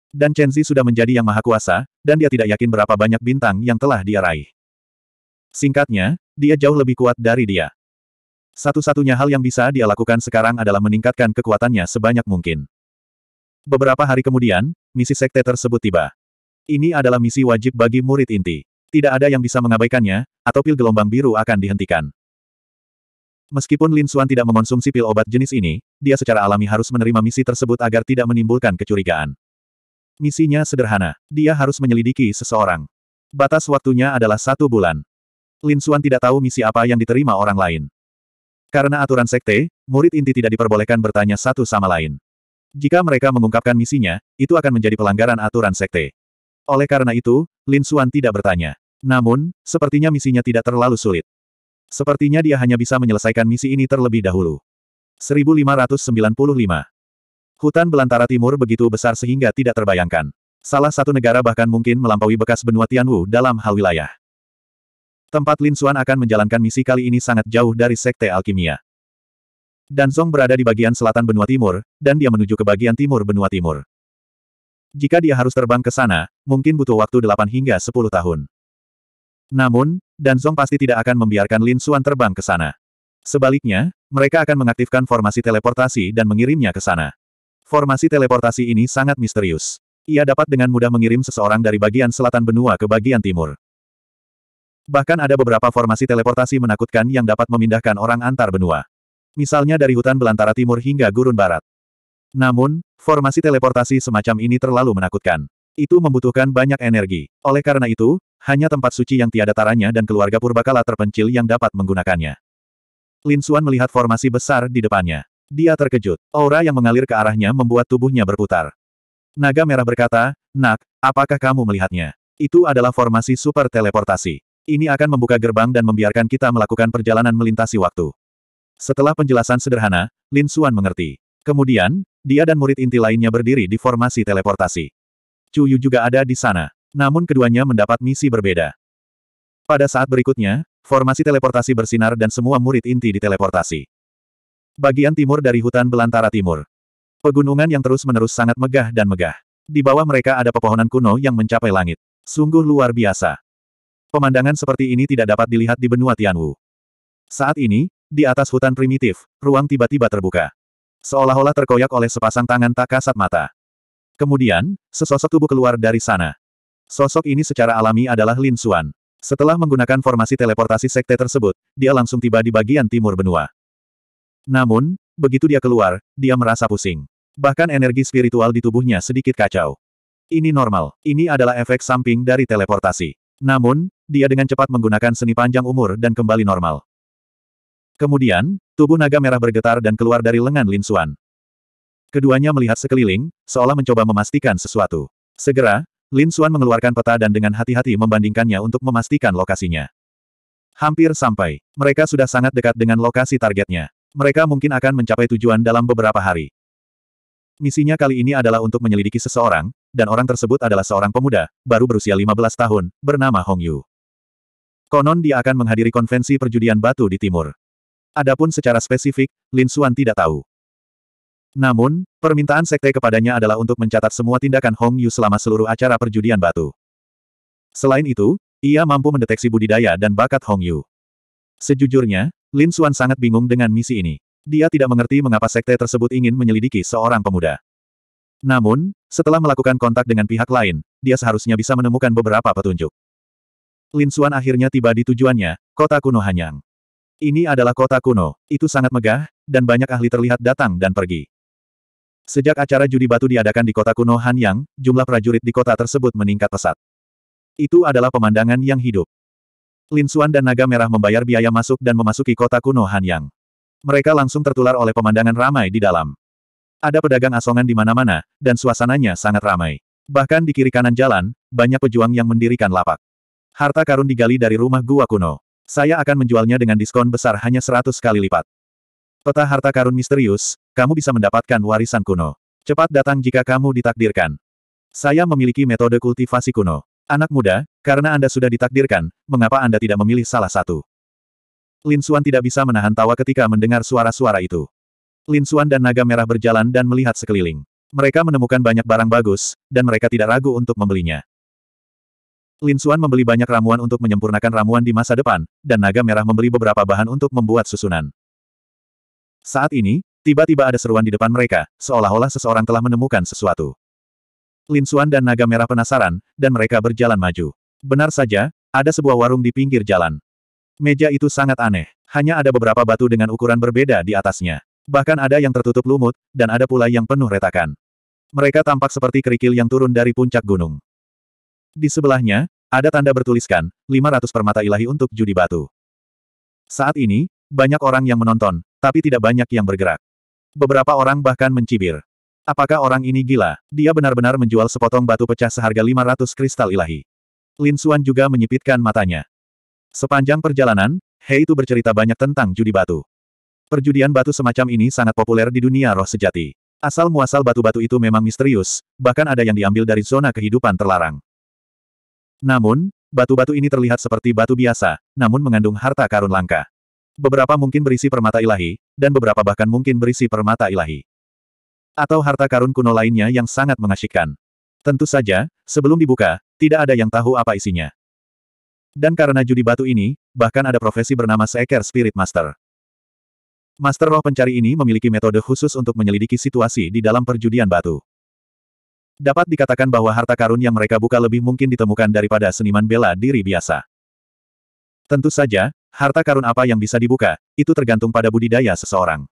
Dan Chen Xi sudah menjadi yang maha kuasa, dan dia tidak yakin berapa banyak bintang yang telah dia raih. Singkatnya, dia jauh lebih kuat dari dia. Satu-satunya hal yang bisa dia lakukan sekarang adalah meningkatkan kekuatannya sebanyak mungkin. Beberapa hari kemudian, misi sekte tersebut tiba. Ini adalah misi wajib bagi murid inti. Tidak ada yang bisa mengabaikannya, atau pil gelombang biru akan dihentikan. Meskipun Lin Xuan tidak mengonsumsi pil obat jenis ini, dia secara alami harus menerima misi tersebut agar tidak menimbulkan kecurigaan. Misinya sederhana, dia harus menyelidiki seseorang. Batas waktunya adalah satu bulan. Lin Xuan tidak tahu misi apa yang diterima orang lain. Karena aturan sekte, murid inti tidak diperbolehkan bertanya satu sama lain. Jika mereka mengungkapkan misinya, itu akan menjadi pelanggaran aturan sekte. Oleh karena itu, Lin Xuan tidak bertanya. Namun, sepertinya misinya tidak terlalu sulit. Sepertinya dia hanya bisa menyelesaikan misi ini terlebih dahulu. 1595 Hutan belantara timur begitu besar sehingga tidak terbayangkan. Salah satu negara bahkan mungkin melampaui bekas benua Tianwu dalam hal wilayah. Tempat Lin Xuan akan menjalankan misi kali ini sangat jauh dari Sekte Alkimia. Dan Danzong berada di bagian selatan benua timur, dan dia menuju ke bagian timur benua timur. Jika dia harus terbang ke sana, mungkin butuh waktu 8 hingga 10 tahun. Namun, Danzong pasti tidak akan membiarkan Lin Xuan terbang ke sana. Sebaliknya, mereka akan mengaktifkan formasi teleportasi dan mengirimnya ke sana. Formasi teleportasi ini sangat misterius. Ia dapat dengan mudah mengirim seseorang dari bagian selatan benua ke bagian timur. Bahkan ada beberapa formasi teleportasi menakutkan yang dapat memindahkan orang antar benua. Misalnya dari hutan belantara timur hingga gurun barat. Namun, formasi teleportasi semacam ini terlalu menakutkan. Itu membutuhkan banyak energi. Oleh karena itu, hanya tempat suci yang tiada taranya dan keluarga purbakala terpencil yang dapat menggunakannya. Lin Xuan melihat formasi besar di depannya. Dia terkejut. Aura yang mengalir ke arahnya membuat tubuhnya berputar. Naga Merah berkata, Nak, apakah kamu melihatnya? Itu adalah formasi super teleportasi. Ini akan membuka gerbang dan membiarkan kita melakukan perjalanan melintasi waktu. Setelah penjelasan sederhana, Lin Xuan mengerti. Kemudian, dia dan murid inti lainnya berdiri di formasi teleportasi. Yu juga ada di sana. Namun keduanya mendapat misi berbeda. Pada saat berikutnya, formasi teleportasi bersinar dan semua murid inti diteleportasi. Bagian timur dari hutan belantara timur. Pegunungan yang terus-menerus sangat megah dan megah. Di bawah mereka ada pepohonan kuno yang mencapai langit. Sungguh luar biasa pemandangan seperti ini tidak dapat dilihat di benua Tianwu. Saat ini, di atas hutan primitif, ruang tiba-tiba terbuka. Seolah-olah terkoyak oleh sepasang tangan tak kasat mata. Kemudian, sesosok tubuh keluar dari sana. Sosok ini secara alami adalah Lin Xuan. Setelah menggunakan formasi teleportasi sekte tersebut, dia langsung tiba di bagian timur benua. Namun, begitu dia keluar, dia merasa pusing. Bahkan energi spiritual di tubuhnya sedikit kacau. Ini normal, ini adalah efek samping dari teleportasi. Namun, dia dengan cepat menggunakan seni panjang umur dan kembali normal. Kemudian, tubuh naga merah bergetar dan keluar dari lengan Lin Xuan. Keduanya melihat sekeliling, seolah mencoba memastikan sesuatu. Segera, Lin Xuan mengeluarkan peta dan dengan hati-hati membandingkannya untuk memastikan lokasinya. Hampir sampai, mereka sudah sangat dekat dengan lokasi targetnya. Mereka mungkin akan mencapai tujuan dalam beberapa hari. Misinya kali ini adalah untuk menyelidiki seseorang, dan orang tersebut adalah seorang pemuda, baru berusia 15 tahun, bernama Hong Yu. Konon dia akan menghadiri konvensi perjudian batu di timur. Adapun secara spesifik, Lin Xuan tidak tahu. Namun, permintaan sekte kepadanya adalah untuk mencatat semua tindakan Hong Yu selama seluruh acara perjudian batu. Selain itu, ia mampu mendeteksi budidaya dan bakat Hong Yu. Sejujurnya, Lin Xuan sangat bingung dengan misi ini. Dia tidak mengerti mengapa sekte tersebut ingin menyelidiki seorang pemuda. Namun, setelah melakukan kontak dengan pihak lain, dia seharusnya bisa menemukan beberapa petunjuk. Lin Xuan akhirnya tiba di tujuannya, kota kuno Hanyang. Ini adalah kota kuno, itu sangat megah, dan banyak ahli terlihat datang dan pergi. Sejak acara judi batu diadakan di kota kuno Hanyang, jumlah prajurit di kota tersebut meningkat pesat. Itu adalah pemandangan yang hidup. Lin Xuan dan Naga Merah membayar biaya masuk dan memasuki kota kuno Hanyang. Mereka langsung tertular oleh pemandangan ramai di dalam. Ada pedagang asongan di mana-mana, dan suasananya sangat ramai. Bahkan di kiri kanan jalan, banyak pejuang yang mendirikan lapak. Harta karun digali dari rumah gua kuno. Saya akan menjualnya dengan diskon besar hanya seratus kali lipat. Peta harta karun misterius, kamu bisa mendapatkan warisan kuno. Cepat datang jika kamu ditakdirkan. Saya memiliki metode kultivasi kuno. Anak muda, karena Anda sudah ditakdirkan, mengapa Anda tidak memilih salah satu? Lin Xuan tidak bisa menahan tawa ketika mendengar suara-suara itu. Lin Xuan dan Naga Merah berjalan dan melihat sekeliling. Mereka menemukan banyak barang bagus, dan mereka tidak ragu untuk membelinya. Lin Xuan membeli banyak ramuan untuk menyempurnakan ramuan di masa depan, dan naga merah membeli beberapa bahan untuk membuat susunan. Saat ini, tiba-tiba ada seruan di depan mereka, seolah-olah seseorang telah menemukan sesuatu. Lin Xuan dan naga merah penasaran, dan mereka berjalan maju. Benar saja, ada sebuah warung di pinggir jalan. Meja itu sangat aneh, hanya ada beberapa batu dengan ukuran berbeda di atasnya. Bahkan ada yang tertutup lumut, dan ada pula yang penuh retakan. Mereka tampak seperti kerikil yang turun dari puncak gunung. Di sebelahnya, ada tanda bertuliskan, 500 permata ilahi untuk judi batu. Saat ini, banyak orang yang menonton, tapi tidak banyak yang bergerak. Beberapa orang bahkan mencibir. Apakah orang ini gila? Dia benar-benar menjual sepotong batu pecah seharga 500 kristal ilahi. Lin Xuan juga menyipitkan matanya. Sepanjang perjalanan, Hei itu bercerita banyak tentang judi batu. Perjudian batu semacam ini sangat populer di dunia roh sejati. Asal-muasal batu-batu itu memang misterius, bahkan ada yang diambil dari zona kehidupan terlarang. Namun, batu-batu ini terlihat seperti batu biasa, namun mengandung harta karun langka. Beberapa mungkin berisi permata ilahi, dan beberapa bahkan mungkin berisi permata ilahi. Atau harta karun kuno lainnya yang sangat mengasyikkan. Tentu saja, sebelum dibuka, tidak ada yang tahu apa isinya. Dan karena judi batu ini, bahkan ada profesi bernama seeker spirit master. Master roh pencari ini memiliki metode khusus untuk menyelidiki situasi di dalam perjudian batu. Dapat dikatakan bahwa harta karun yang mereka buka lebih mungkin ditemukan daripada seniman bela diri biasa. Tentu saja, harta karun apa yang bisa dibuka, itu tergantung pada budidaya seseorang.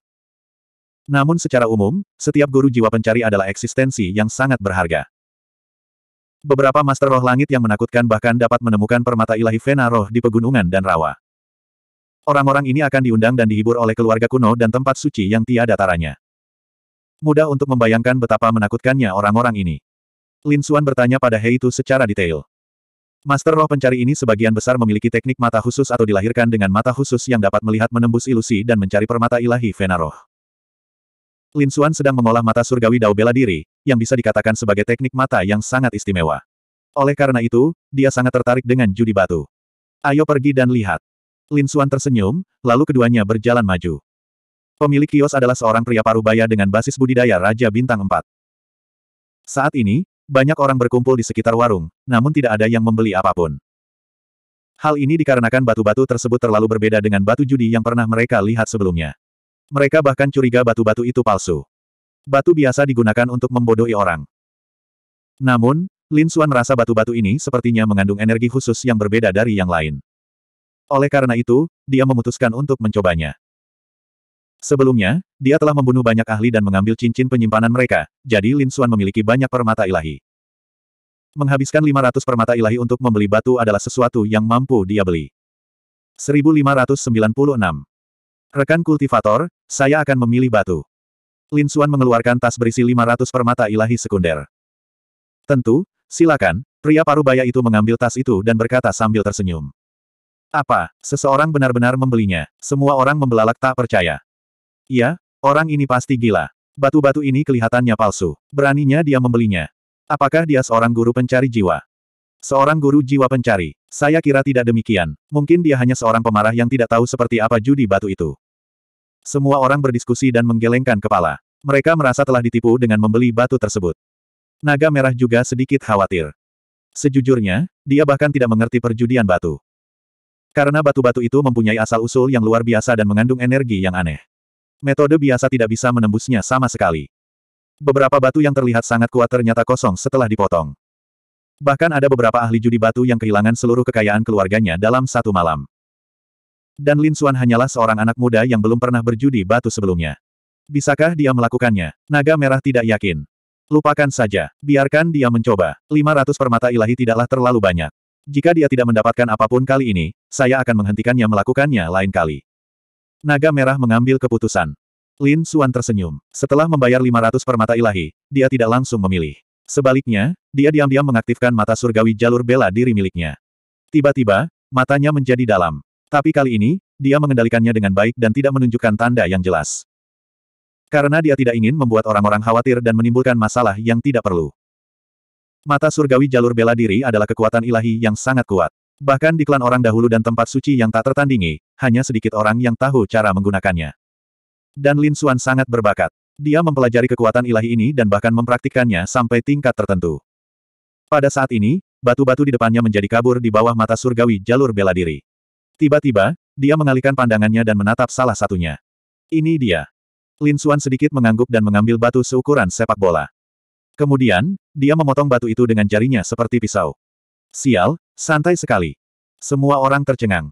Namun secara umum, setiap guru jiwa pencari adalah eksistensi yang sangat berharga. Beberapa master roh langit yang menakutkan bahkan dapat menemukan permata ilahi Vena roh di pegunungan dan rawa. Orang-orang ini akan diundang dan dihibur oleh keluarga kuno dan tempat suci yang tiada taranya. Mudah untuk membayangkan betapa menakutkannya orang-orang ini. Lin Xuan bertanya pada Hei Tu secara detail. Master roh pencari ini sebagian besar memiliki teknik mata khusus atau dilahirkan dengan mata khusus yang dapat melihat menembus ilusi dan mencari permata ilahi Vena Lin Xuan sedang mengolah mata surgawi Dao Bela Diri, yang bisa dikatakan sebagai teknik mata yang sangat istimewa. Oleh karena itu, dia sangat tertarik dengan judi batu. Ayo pergi dan lihat. Lin Xuan tersenyum, lalu keduanya berjalan maju. Pemilik kios adalah seorang pria parubaya dengan basis budidaya Raja Bintang 4. Saat ini, banyak orang berkumpul di sekitar warung, namun tidak ada yang membeli apapun. Hal ini dikarenakan batu-batu tersebut terlalu berbeda dengan batu judi yang pernah mereka lihat sebelumnya. Mereka bahkan curiga batu-batu itu palsu. Batu biasa digunakan untuk membodohi orang. Namun, Lin Xuan merasa batu-batu ini sepertinya mengandung energi khusus yang berbeda dari yang lain. Oleh karena itu, dia memutuskan untuk mencobanya. Sebelumnya, dia telah membunuh banyak ahli dan mengambil cincin penyimpanan mereka, jadi Lin Xuan memiliki banyak permata ilahi. Menghabiskan 500 permata ilahi untuk membeli batu adalah sesuatu yang mampu dia beli. 1596. Rekan kultivator, saya akan memilih batu. Lin Xuan mengeluarkan tas berisi 500 permata ilahi sekunder. Tentu, silakan, pria baya itu mengambil tas itu dan berkata sambil tersenyum. Apa, seseorang benar-benar membelinya? Semua orang membelalak tak percaya. Iya, orang ini pasti gila. Batu-batu ini kelihatannya palsu. Beraninya dia membelinya. Apakah dia seorang guru pencari jiwa? Seorang guru jiwa pencari. Saya kira tidak demikian. Mungkin dia hanya seorang pemarah yang tidak tahu seperti apa judi batu itu. Semua orang berdiskusi dan menggelengkan kepala. Mereka merasa telah ditipu dengan membeli batu tersebut. Naga merah juga sedikit khawatir. Sejujurnya, dia bahkan tidak mengerti perjudian batu. Karena batu-batu itu mempunyai asal-usul yang luar biasa dan mengandung energi yang aneh. Metode biasa tidak bisa menembusnya sama sekali. Beberapa batu yang terlihat sangat kuat ternyata kosong setelah dipotong. Bahkan ada beberapa ahli judi batu yang kehilangan seluruh kekayaan keluarganya dalam satu malam. Dan Lin Suan hanyalah seorang anak muda yang belum pernah berjudi batu sebelumnya. Bisakah dia melakukannya? Naga Merah tidak yakin. Lupakan saja. Biarkan dia mencoba. 500 permata ilahi tidaklah terlalu banyak. Jika dia tidak mendapatkan apapun kali ini, saya akan menghentikannya melakukannya lain kali. Naga Merah mengambil keputusan. Lin Suan tersenyum. Setelah membayar 500 permata ilahi, dia tidak langsung memilih. Sebaliknya, dia diam-diam mengaktifkan mata surgawi jalur bela diri miliknya. Tiba-tiba, matanya menjadi dalam. Tapi kali ini, dia mengendalikannya dengan baik dan tidak menunjukkan tanda yang jelas. Karena dia tidak ingin membuat orang-orang khawatir dan menimbulkan masalah yang tidak perlu. Mata surgawi jalur bela diri adalah kekuatan ilahi yang sangat kuat. Bahkan di klan orang dahulu dan tempat suci yang tak tertandingi, hanya sedikit orang yang tahu cara menggunakannya. Dan Lin Xuan sangat berbakat. Dia mempelajari kekuatan ilahi ini dan bahkan mempraktikkannya sampai tingkat tertentu. Pada saat ini, batu-batu di depannya menjadi kabur di bawah mata surgawi jalur bela diri. Tiba-tiba, dia mengalihkan pandangannya dan menatap salah satunya. Ini dia. Lin Xuan sedikit mengangguk dan mengambil batu seukuran sepak bola. Kemudian, dia memotong batu itu dengan jarinya seperti pisau. Sial, Santai sekali. Semua orang tercengang.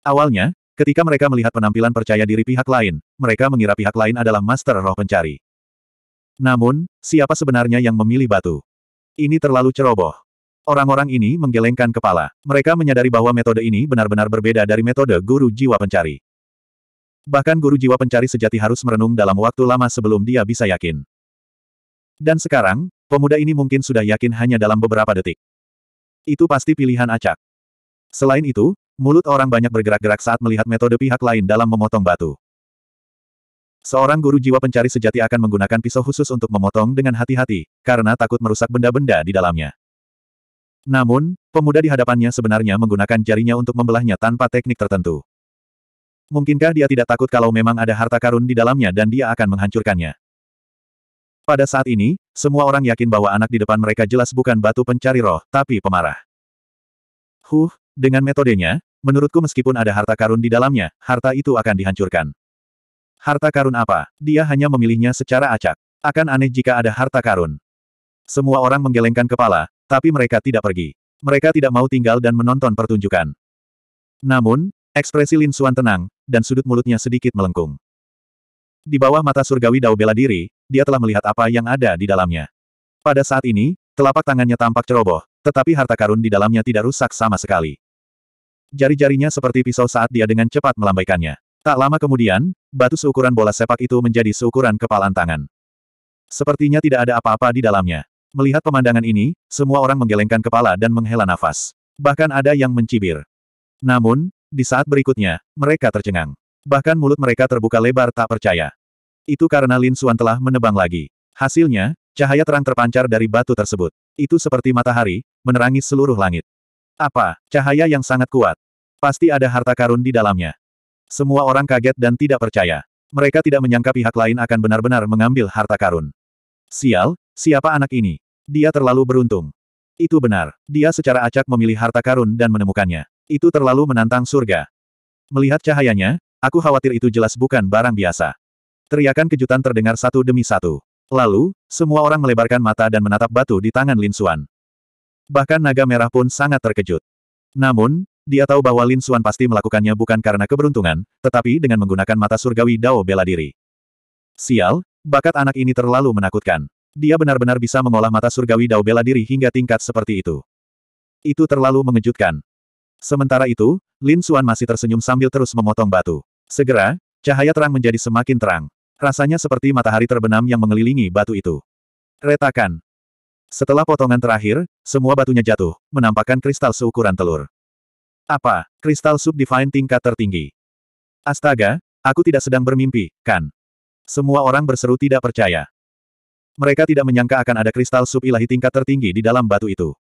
Awalnya, ketika mereka melihat penampilan percaya diri pihak lain, mereka mengira pihak lain adalah master roh pencari. Namun, siapa sebenarnya yang memilih batu? Ini terlalu ceroboh. Orang-orang ini menggelengkan kepala. Mereka menyadari bahwa metode ini benar-benar berbeda dari metode guru jiwa pencari. Bahkan guru jiwa pencari sejati harus merenung dalam waktu lama sebelum dia bisa yakin. Dan sekarang, pemuda ini mungkin sudah yakin hanya dalam beberapa detik. Itu pasti pilihan acak. Selain itu, mulut orang banyak bergerak-gerak saat melihat metode pihak lain dalam memotong batu. Seorang guru jiwa pencari sejati akan menggunakan pisau khusus untuk memotong dengan hati-hati, karena takut merusak benda-benda di dalamnya. Namun, pemuda di hadapannya sebenarnya menggunakan jarinya untuk membelahnya tanpa teknik tertentu. Mungkinkah dia tidak takut kalau memang ada harta karun di dalamnya dan dia akan menghancurkannya? Pada saat ini, semua orang yakin bahwa anak di depan mereka jelas bukan batu pencari roh, tapi pemarah. Huh, dengan metodenya, menurutku meskipun ada harta karun di dalamnya, harta itu akan dihancurkan. Harta karun apa? Dia hanya memilihnya secara acak. Akan aneh jika ada harta karun. Semua orang menggelengkan kepala, tapi mereka tidak pergi. Mereka tidak mau tinggal dan menonton pertunjukan. Namun, ekspresi Lin Suan tenang, dan sudut mulutnya sedikit melengkung. Di bawah mata surgawi Dao bela diri, dia telah melihat apa yang ada di dalamnya. Pada saat ini, telapak tangannya tampak ceroboh, tetapi harta karun di dalamnya tidak rusak sama sekali. Jari-jarinya seperti pisau saat dia dengan cepat melambaikannya. Tak lama kemudian, batu seukuran bola sepak itu menjadi seukuran kepalan tangan. Sepertinya tidak ada apa-apa di dalamnya. Melihat pemandangan ini, semua orang menggelengkan kepala dan menghela nafas. Bahkan ada yang mencibir. Namun, di saat berikutnya, mereka tercengang. Bahkan mulut mereka terbuka lebar tak percaya. Itu karena Lin Xuan telah menebang lagi. Hasilnya, cahaya terang terpancar dari batu tersebut. Itu seperti matahari, menerangi seluruh langit. Apa, cahaya yang sangat kuat. Pasti ada harta karun di dalamnya. Semua orang kaget dan tidak percaya. Mereka tidak menyangka pihak lain akan benar-benar mengambil harta karun. Sial, siapa anak ini? Dia terlalu beruntung. Itu benar, dia secara acak memilih harta karun dan menemukannya. Itu terlalu menantang surga. Melihat cahayanya, Aku khawatir itu jelas bukan barang biasa. Teriakan kejutan terdengar satu demi satu. Lalu, semua orang melebarkan mata dan menatap batu di tangan Lin Xuan. Bahkan naga merah pun sangat terkejut. Namun, dia tahu bahwa Lin Xuan pasti melakukannya bukan karena keberuntungan, tetapi dengan menggunakan mata surgawi Dao bela diri. Sial, bakat anak ini terlalu menakutkan. Dia benar-benar bisa mengolah mata surgawi Dao bela diri hingga tingkat seperti itu. Itu terlalu mengejutkan. Sementara itu, Lin Xuan masih tersenyum sambil terus memotong batu. Segera, cahaya terang menjadi semakin terang. Rasanya seperti matahari terbenam yang mengelilingi batu itu. Retakan. Setelah potongan terakhir, semua batunya jatuh, menampakkan kristal seukuran telur. Apa? Kristal subdivine tingkat tertinggi. Astaga, aku tidak sedang bermimpi, kan? Semua orang berseru tidak percaya. Mereka tidak menyangka akan ada kristal sub ilahi tingkat tertinggi di dalam batu itu.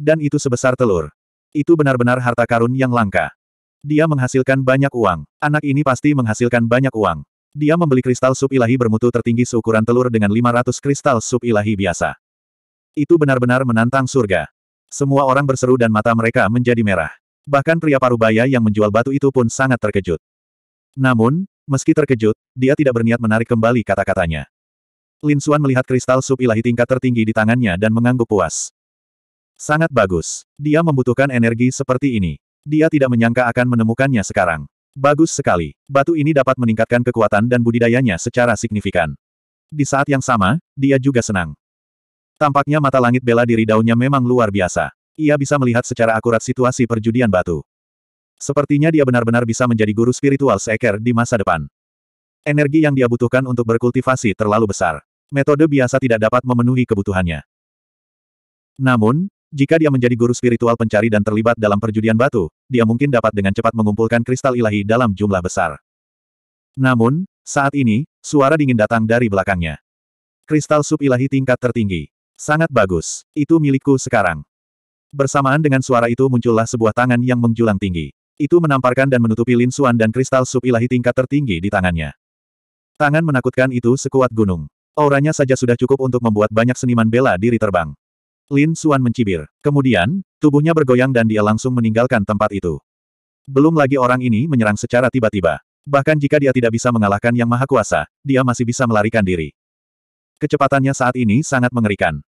Dan itu sebesar telur. Itu benar-benar harta karun yang langka. Dia menghasilkan banyak uang. Anak ini pasti menghasilkan banyak uang. Dia membeli kristal sup ilahi bermutu tertinggi seukuran telur dengan 500 kristal sup ilahi biasa. Itu benar-benar menantang surga. Semua orang berseru dan mata mereka menjadi merah. Bahkan pria parubaya yang menjual batu itu pun sangat terkejut. Namun, meski terkejut, dia tidak berniat menarik kembali kata-katanya. Lin Xuan melihat kristal sup ilahi tingkat tertinggi di tangannya dan mengangguk puas. Sangat bagus. Dia membutuhkan energi seperti ini. Dia tidak menyangka akan menemukannya sekarang. Bagus sekali. Batu ini dapat meningkatkan kekuatan dan budidayanya secara signifikan. Di saat yang sama, dia juga senang. Tampaknya mata langit bela diri daunnya memang luar biasa. Ia bisa melihat secara akurat situasi perjudian batu. Sepertinya dia benar-benar bisa menjadi guru spiritual seeker di masa depan. Energi yang dia butuhkan untuk berkultivasi terlalu besar. Metode biasa tidak dapat memenuhi kebutuhannya. Namun, jika dia menjadi guru spiritual pencari dan terlibat dalam perjudian batu, dia mungkin dapat dengan cepat mengumpulkan kristal ilahi dalam jumlah besar. Namun, saat ini, suara dingin datang dari belakangnya. Kristal sub ilahi tingkat tertinggi. Sangat bagus. Itu milikku sekarang. Bersamaan dengan suara itu muncullah sebuah tangan yang menjulang tinggi. Itu menamparkan dan menutupi Lin linsuan dan kristal sub ilahi tingkat tertinggi di tangannya. Tangan menakutkan itu sekuat gunung. Auranya saja sudah cukup untuk membuat banyak seniman bela diri terbang. Lin Suan mencibir. Kemudian, tubuhnya bergoyang dan dia langsung meninggalkan tempat itu. Belum lagi orang ini menyerang secara tiba-tiba. Bahkan jika dia tidak bisa mengalahkan Yang Maha Kuasa, dia masih bisa melarikan diri. Kecepatannya saat ini sangat mengerikan.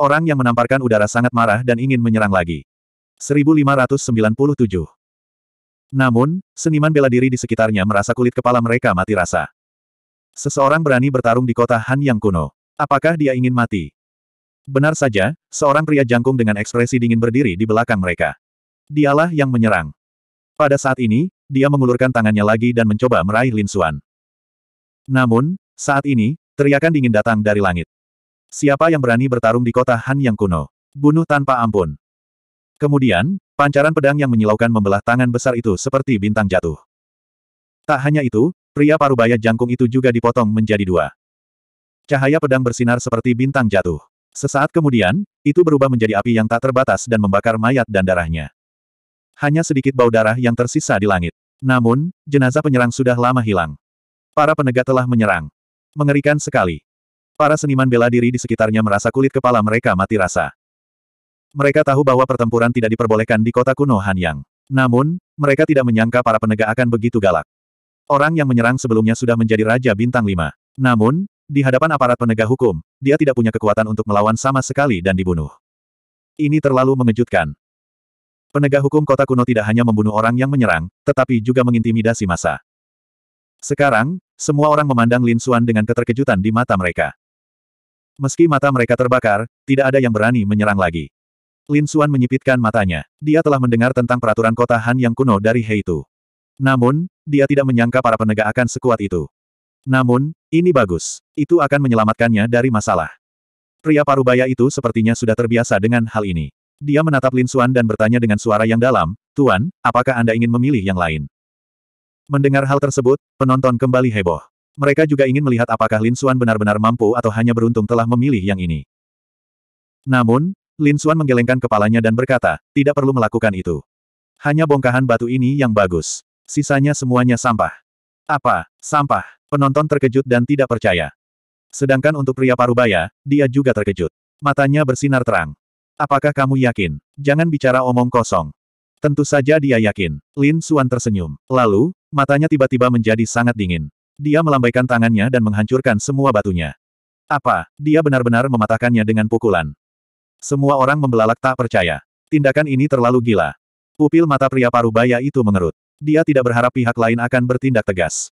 Orang yang menamparkan udara sangat marah dan ingin menyerang lagi. 1597 Namun, seniman bela diri di sekitarnya merasa kulit kepala mereka mati rasa. Seseorang berani bertarung di kota Han yang kuno. Apakah dia ingin mati? Benar saja, seorang pria jangkung dengan ekspresi dingin berdiri di belakang mereka. Dialah yang menyerang. Pada saat ini, dia mengulurkan tangannya lagi dan mencoba meraih Lin Xuan. Namun, saat ini, teriakan dingin datang dari langit. Siapa yang berani bertarung di kota Han yang kuno? Bunuh tanpa ampun. Kemudian, pancaran pedang yang menyilaukan membelah tangan besar itu seperti bintang jatuh. Tak hanya itu, pria parubaya jangkung itu juga dipotong menjadi dua. Cahaya pedang bersinar seperti bintang jatuh. Sesaat kemudian, itu berubah menjadi api yang tak terbatas dan membakar mayat dan darahnya. Hanya sedikit bau darah yang tersisa di langit. Namun, jenazah penyerang sudah lama hilang. Para penegak telah menyerang. Mengerikan sekali. Para seniman bela diri di sekitarnya merasa kulit kepala mereka mati rasa. Mereka tahu bahwa pertempuran tidak diperbolehkan di kota kuno Hanyang. Namun, mereka tidak menyangka para penegak akan begitu galak. Orang yang menyerang sebelumnya sudah menjadi Raja Bintang Lima, Namun, di hadapan aparat penegak hukum, dia tidak punya kekuatan untuk melawan sama sekali dan dibunuh. Ini terlalu mengejutkan. Penegak hukum kota kuno tidak hanya membunuh orang yang menyerang, tetapi juga mengintimidasi masa. Sekarang, semua orang memandang Lin Xuan dengan keterkejutan di mata mereka. Meski mata mereka terbakar, tidak ada yang berani menyerang lagi. Lin Xuan menyipitkan matanya. Dia telah mendengar tentang peraturan kota Han yang kuno dari Heitu. Namun, dia tidak menyangka para penegak akan sekuat itu. Namun, ini bagus. Itu akan menyelamatkannya dari masalah. Pria parubaya itu sepertinya sudah terbiasa dengan hal ini. Dia menatap Lin Suan dan bertanya dengan suara yang dalam, Tuan, apakah Anda ingin memilih yang lain? Mendengar hal tersebut, penonton kembali heboh. Mereka juga ingin melihat apakah Lin Suan benar-benar mampu atau hanya beruntung telah memilih yang ini. Namun, Lin Suan menggelengkan kepalanya dan berkata, tidak perlu melakukan itu. Hanya bongkahan batu ini yang bagus. Sisanya semuanya sampah. Apa, sampah? Penonton terkejut dan tidak percaya. Sedangkan untuk pria parubaya, dia juga terkejut. Matanya bersinar terang. Apakah kamu yakin? Jangan bicara omong kosong. Tentu saja dia yakin. Lin Suan tersenyum. Lalu, matanya tiba-tiba menjadi sangat dingin. Dia melambaikan tangannya dan menghancurkan semua batunya. Apa? Dia benar-benar mematahkannya dengan pukulan. Semua orang membelalak tak percaya. Tindakan ini terlalu gila. Pupil mata pria parubaya itu mengerut. Dia tidak berharap pihak lain akan bertindak tegas.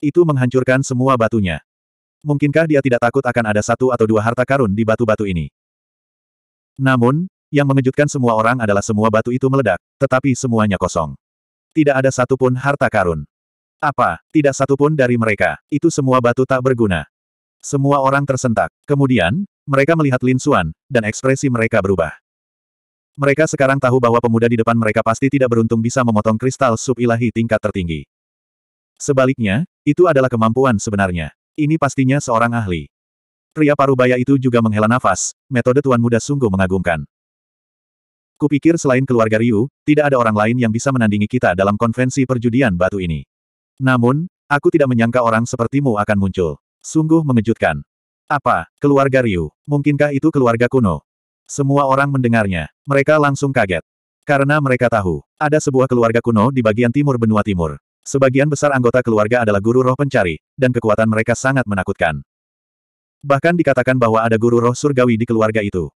Itu menghancurkan semua batunya. Mungkinkah dia tidak takut akan ada satu atau dua harta karun di batu-batu ini? Namun, yang mengejutkan semua orang adalah semua batu itu meledak, tetapi semuanya kosong. Tidak ada satupun harta karun. Apa, tidak satupun dari mereka, itu semua batu tak berguna. Semua orang tersentak. Kemudian, mereka melihat Lin Xuan, dan ekspresi mereka berubah. Mereka sekarang tahu bahwa pemuda di depan mereka pasti tidak beruntung bisa memotong kristal sub ilahi tingkat tertinggi. Sebaliknya, itu adalah kemampuan sebenarnya. Ini pastinya seorang ahli. Pria parubaya itu juga menghela nafas, metode tuan muda sungguh mengagumkan. Kupikir selain keluarga Ryu, tidak ada orang lain yang bisa menandingi kita dalam konvensi perjudian batu ini. Namun, aku tidak menyangka orang sepertimu akan muncul. Sungguh mengejutkan. Apa, keluarga Ryu? Mungkinkah itu keluarga kuno? Semua orang mendengarnya. Mereka langsung kaget. Karena mereka tahu, ada sebuah keluarga kuno di bagian timur benua timur. Sebagian besar anggota keluarga adalah guru roh pencari, dan kekuatan mereka sangat menakutkan. Bahkan dikatakan bahwa ada guru roh surgawi di keluarga itu.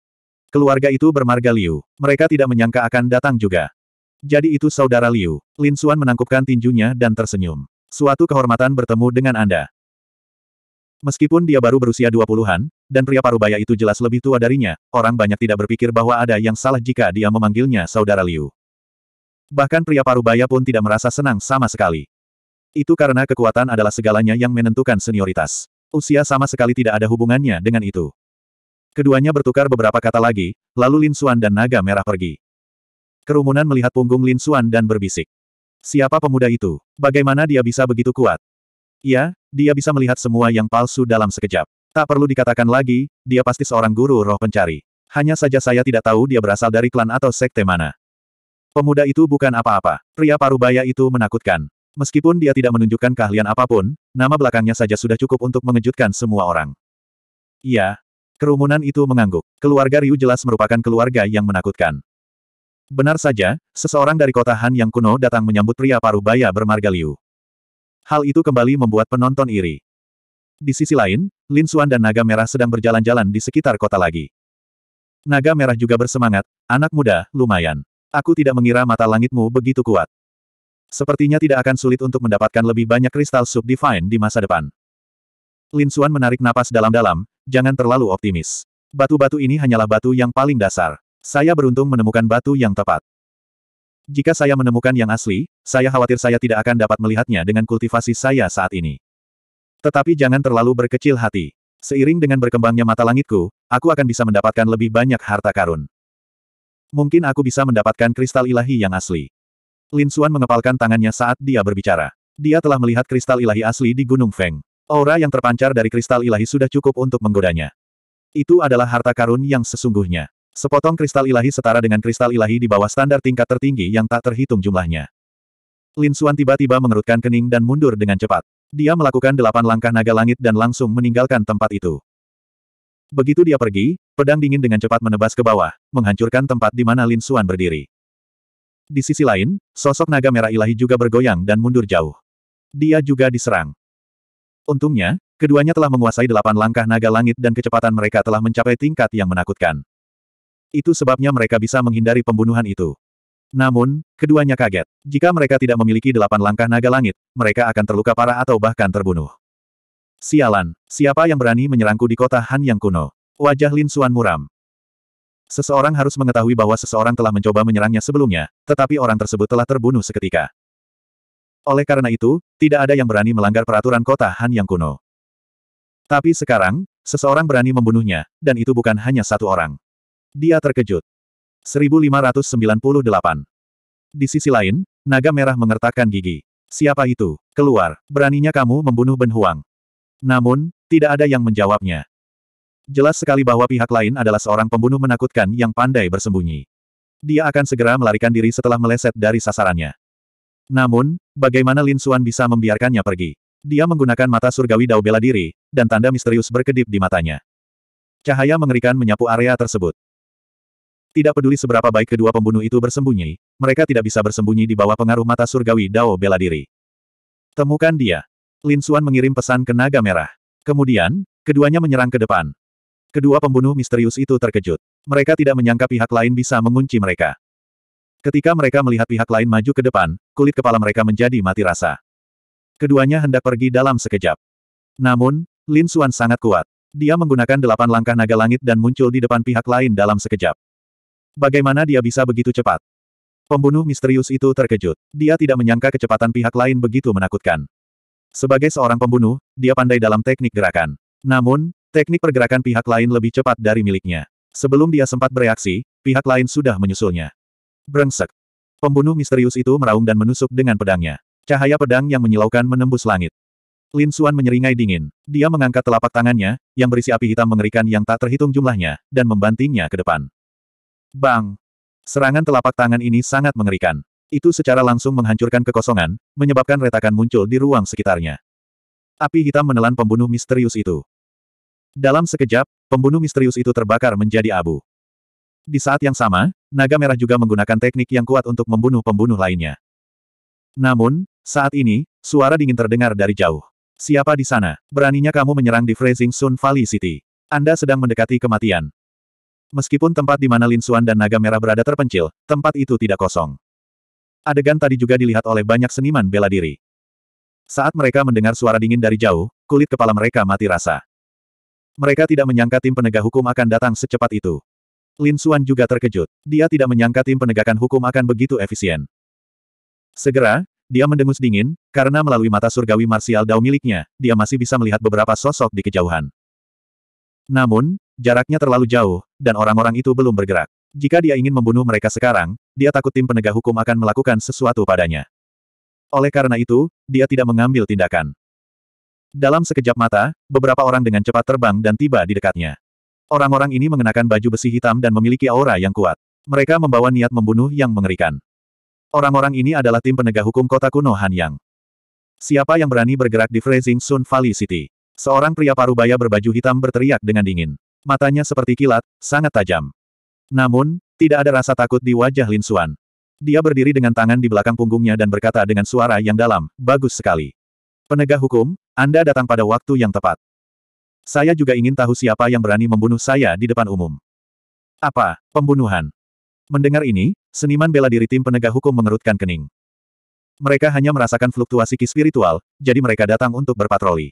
Keluarga itu bermarga Liu. Mereka tidak menyangka akan datang juga. Jadi itu saudara Liu. Lin Xuan menangkupkan tinjunya dan tersenyum. Suatu kehormatan bertemu dengan Anda. Meskipun dia baru berusia 20-an, dan pria parubaya itu jelas lebih tua darinya, orang banyak tidak berpikir bahwa ada yang salah jika dia memanggilnya saudara Liu. Bahkan pria parubaya pun tidak merasa senang sama sekali. Itu karena kekuatan adalah segalanya yang menentukan senioritas. Usia sama sekali tidak ada hubungannya dengan itu. Keduanya bertukar beberapa kata lagi, lalu Lin Suan dan naga merah pergi. Kerumunan melihat punggung Lin Suan dan berbisik. Siapa pemuda itu? Bagaimana dia bisa begitu kuat? Ya, dia bisa melihat semua yang palsu dalam sekejap. Tak perlu dikatakan lagi, dia pasti seorang guru roh pencari. Hanya saja saya tidak tahu dia berasal dari klan atau sekte mana. Pemuda itu bukan apa-apa. Pria parubaya itu menakutkan. Meskipun dia tidak menunjukkan keahlian apapun, nama belakangnya saja sudah cukup untuk mengejutkan semua orang. Iya. Kerumunan itu mengangguk. Keluarga Ryu jelas merupakan keluarga yang menakutkan. Benar saja, seseorang dari kota Han yang kuno datang menyambut pria parubaya bermarga Liu. Hal itu kembali membuat penonton iri. Di sisi lain, Lin Xuan dan Naga Merah sedang berjalan-jalan di sekitar kota lagi. Naga Merah juga bersemangat, anak muda, lumayan. Aku tidak mengira mata langitmu begitu kuat. Sepertinya tidak akan sulit untuk mendapatkan lebih banyak kristal subdivine di masa depan. Lin Xuan menarik napas dalam-dalam, jangan terlalu optimis. Batu-batu ini hanyalah batu yang paling dasar. Saya beruntung menemukan batu yang tepat. Jika saya menemukan yang asli, saya khawatir saya tidak akan dapat melihatnya dengan kultivasi saya saat ini. Tetapi jangan terlalu berkecil hati. Seiring dengan berkembangnya mata langitku, aku akan bisa mendapatkan lebih banyak harta karun. Mungkin aku bisa mendapatkan kristal ilahi yang asli. Lin Xuan mengepalkan tangannya saat dia berbicara. Dia telah melihat kristal ilahi asli di Gunung Feng. Aura yang terpancar dari kristal ilahi sudah cukup untuk menggodanya. Itu adalah harta karun yang sesungguhnya. Sepotong kristal ilahi setara dengan kristal ilahi di bawah standar tingkat tertinggi yang tak terhitung jumlahnya. Lin Xuan tiba-tiba mengerutkan kening dan mundur dengan cepat. Dia melakukan delapan langkah naga langit dan langsung meninggalkan tempat itu. Begitu dia pergi, Pedang dingin dengan cepat menebas ke bawah, menghancurkan tempat di mana Lin Suan berdiri. Di sisi lain, sosok naga merah ilahi juga bergoyang dan mundur jauh. Dia juga diserang. Untungnya, keduanya telah menguasai delapan langkah naga langit dan kecepatan mereka telah mencapai tingkat yang menakutkan. Itu sebabnya mereka bisa menghindari pembunuhan itu. Namun, keduanya kaget. Jika mereka tidak memiliki delapan langkah naga langit, mereka akan terluka parah atau bahkan terbunuh. Sialan, siapa yang berani menyerangku di kota Han yang kuno? Wajah Lin Suan muram. Seseorang harus mengetahui bahwa seseorang telah mencoba menyerangnya sebelumnya, tetapi orang tersebut telah terbunuh seketika. Oleh karena itu, tidak ada yang berani melanggar peraturan kota Han yang kuno. Tapi sekarang, seseorang berani membunuhnya, dan itu bukan hanya satu orang. Dia terkejut. 1598. Di sisi lain, naga merah mengertakkan gigi. Siapa itu? Keluar. Beraninya kamu membunuh Ben Huang. Namun, tidak ada yang menjawabnya. Jelas sekali bahwa pihak lain adalah seorang pembunuh menakutkan yang pandai bersembunyi. Dia akan segera melarikan diri setelah meleset dari sasarannya. Namun, bagaimana Lin Suan bisa membiarkannya pergi? Dia menggunakan mata surgawi dao bela diri, dan tanda misterius berkedip di matanya. Cahaya mengerikan menyapu area tersebut. Tidak peduli seberapa baik kedua pembunuh itu bersembunyi, mereka tidak bisa bersembunyi di bawah pengaruh mata surgawi dao bela diri. Temukan dia. Lin Suan mengirim pesan ke naga merah. Kemudian, keduanya menyerang ke depan. Kedua pembunuh misterius itu terkejut. Mereka tidak menyangka pihak lain bisa mengunci mereka. Ketika mereka melihat pihak lain maju ke depan, kulit kepala mereka menjadi mati rasa. Keduanya hendak pergi dalam sekejap. Namun, Lin Xuan sangat kuat. Dia menggunakan delapan langkah naga langit dan muncul di depan pihak lain dalam sekejap. Bagaimana dia bisa begitu cepat? Pembunuh misterius itu terkejut. Dia tidak menyangka kecepatan pihak lain begitu menakutkan. Sebagai seorang pembunuh, dia pandai dalam teknik gerakan. Namun, Teknik pergerakan pihak lain lebih cepat dari miliknya. Sebelum dia sempat bereaksi, pihak lain sudah menyusulnya. Brengsek. Pembunuh misterius itu meraung dan menusuk dengan pedangnya. Cahaya pedang yang menyilaukan menembus langit. Lin Suan menyeringai dingin. Dia mengangkat telapak tangannya, yang berisi api hitam mengerikan yang tak terhitung jumlahnya, dan membantingnya ke depan. Bang! Serangan telapak tangan ini sangat mengerikan. Itu secara langsung menghancurkan kekosongan, menyebabkan retakan muncul di ruang sekitarnya. Api hitam menelan pembunuh misterius itu. Dalam sekejap, pembunuh misterius itu terbakar menjadi abu. Di saat yang sama, naga merah juga menggunakan teknik yang kuat untuk membunuh pembunuh lainnya. Namun, saat ini, suara dingin terdengar dari jauh. Siapa di sana? Beraninya kamu menyerang di Freezing Sun Valley City. Anda sedang mendekati kematian. Meskipun tempat di mana Lin Suan dan Naga Merah berada terpencil, tempat itu tidak kosong. Adegan tadi juga dilihat oleh banyak seniman bela diri. Saat mereka mendengar suara dingin dari jauh, kulit kepala mereka mati rasa. Mereka tidak menyangka tim penegak hukum akan datang secepat itu. Lin Suan juga terkejut. Dia tidak menyangka tim penegakan hukum akan begitu efisien. Segera, dia mendengus dingin, karena melalui mata surgawi marsial dao miliknya, dia masih bisa melihat beberapa sosok di kejauhan. Namun, jaraknya terlalu jauh, dan orang-orang itu belum bergerak. Jika dia ingin membunuh mereka sekarang, dia takut tim penegak hukum akan melakukan sesuatu padanya. Oleh karena itu, dia tidak mengambil tindakan. Dalam sekejap mata, beberapa orang dengan cepat terbang dan tiba di dekatnya. Orang-orang ini mengenakan baju besi hitam dan memiliki aura yang kuat. Mereka membawa niat membunuh yang mengerikan. Orang-orang ini adalah tim penegak hukum kota kuno yang Siapa yang berani bergerak di Freezing Sun Valley City? Seorang pria parubaya berbaju hitam berteriak dengan dingin. Matanya seperti kilat, sangat tajam. Namun, tidak ada rasa takut di wajah Lin Xuan. Dia berdiri dengan tangan di belakang punggungnya dan berkata dengan suara yang dalam, bagus sekali. Penegak hukum, Anda datang pada waktu yang tepat. Saya juga ingin tahu siapa yang berani membunuh saya di depan umum. Apa? Pembunuhan. Mendengar ini, seniman bela diri tim penegak hukum mengerutkan kening. Mereka hanya merasakan fluktuasi ki spiritual, jadi mereka datang untuk berpatroli.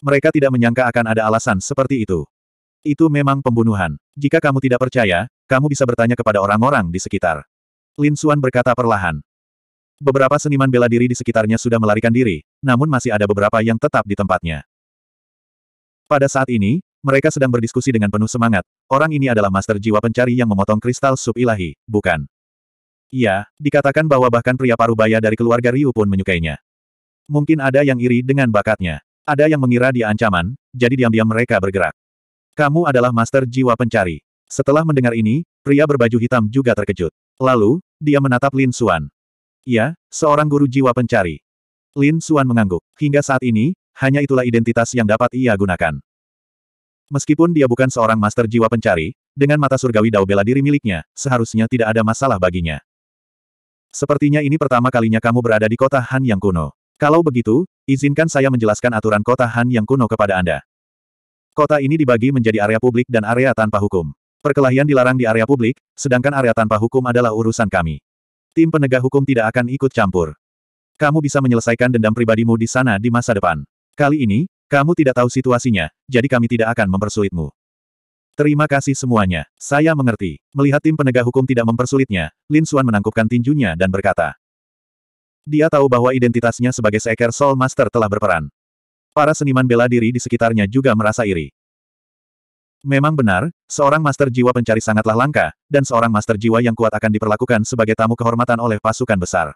Mereka tidak menyangka akan ada alasan seperti itu. Itu memang pembunuhan. Jika kamu tidak percaya, kamu bisa bertanya kepada orang-orang di sekitar. Lin Suan berkata perlahan. Beberapa seniman bela diri di sekitarnya sudah melarikan diri, namun masih ada beberapa yang tetap di tempatnya. Pada saat ini, mereka sedang berdiskusi dengan penuh semangat. Orang ini adalah master jiwa pencari yang memotong kristal sub ilahi, bukan? Iya, dikatakan bahwa bahkan pria parubaya dari keluarga Ryu pun menyukainya. Mungkin ada yang iri dengan bakatnya. Ada yang mengira dia ancaman, jadi diam-diam mereka bergerak. Kamu adalah master jiwa pencari. Setelah mendengar ini, pria berbaju hitam juga terkejut. Lalu, dia menatap Lin Suan. Ya, seorang guru jiwa pencari. Lin Suan mengangguk. Hingga saat ini, hanya itulah identitas yang dapat ia gunakan. Meskipun dia bukan seorang master jiwa pencari, dengan mata surgawi dao bela diri miliknya, seharusnya tidak ada masalah baginya. Sepertinya ini pertama kalinya kamu berada di kota Han yang kuno. Kalau begitu, izinkan saya menjelaskan aturan kota Han yang kuno kepada Anda. Kota ini dibagi menjadi area publik dan area tanpa hukum. Perkelahian dilarang di area publik, sedangkan area tanpa hukum adalah urusan kami. Tim penegak hukum tidak akan ikut campur. Kamu bisa menyelesaikan dendam pribadimu di sana di masa depan. Kali ini, kamu tidak tahu situasinya, jadi kami tidak akan mempersulitmu. Terima kasih semuanya. Saya mengerti. Melihat tim penegak hukum tidak mempersulitnya, Lin Suan menangkupkan tinjunya dan berkata. Dia tahu bahwa identitasnya sebagai seekor Soul Master telah berperan. Para seniman bela diri di sekitarnya juga merasa iri. Memang benar, seorang master jiwa pencari sangatlah langka, dan seorang master jiwa yang kuat akan diperlakukan sebagai tamu kehormatan oleh pasukan besar.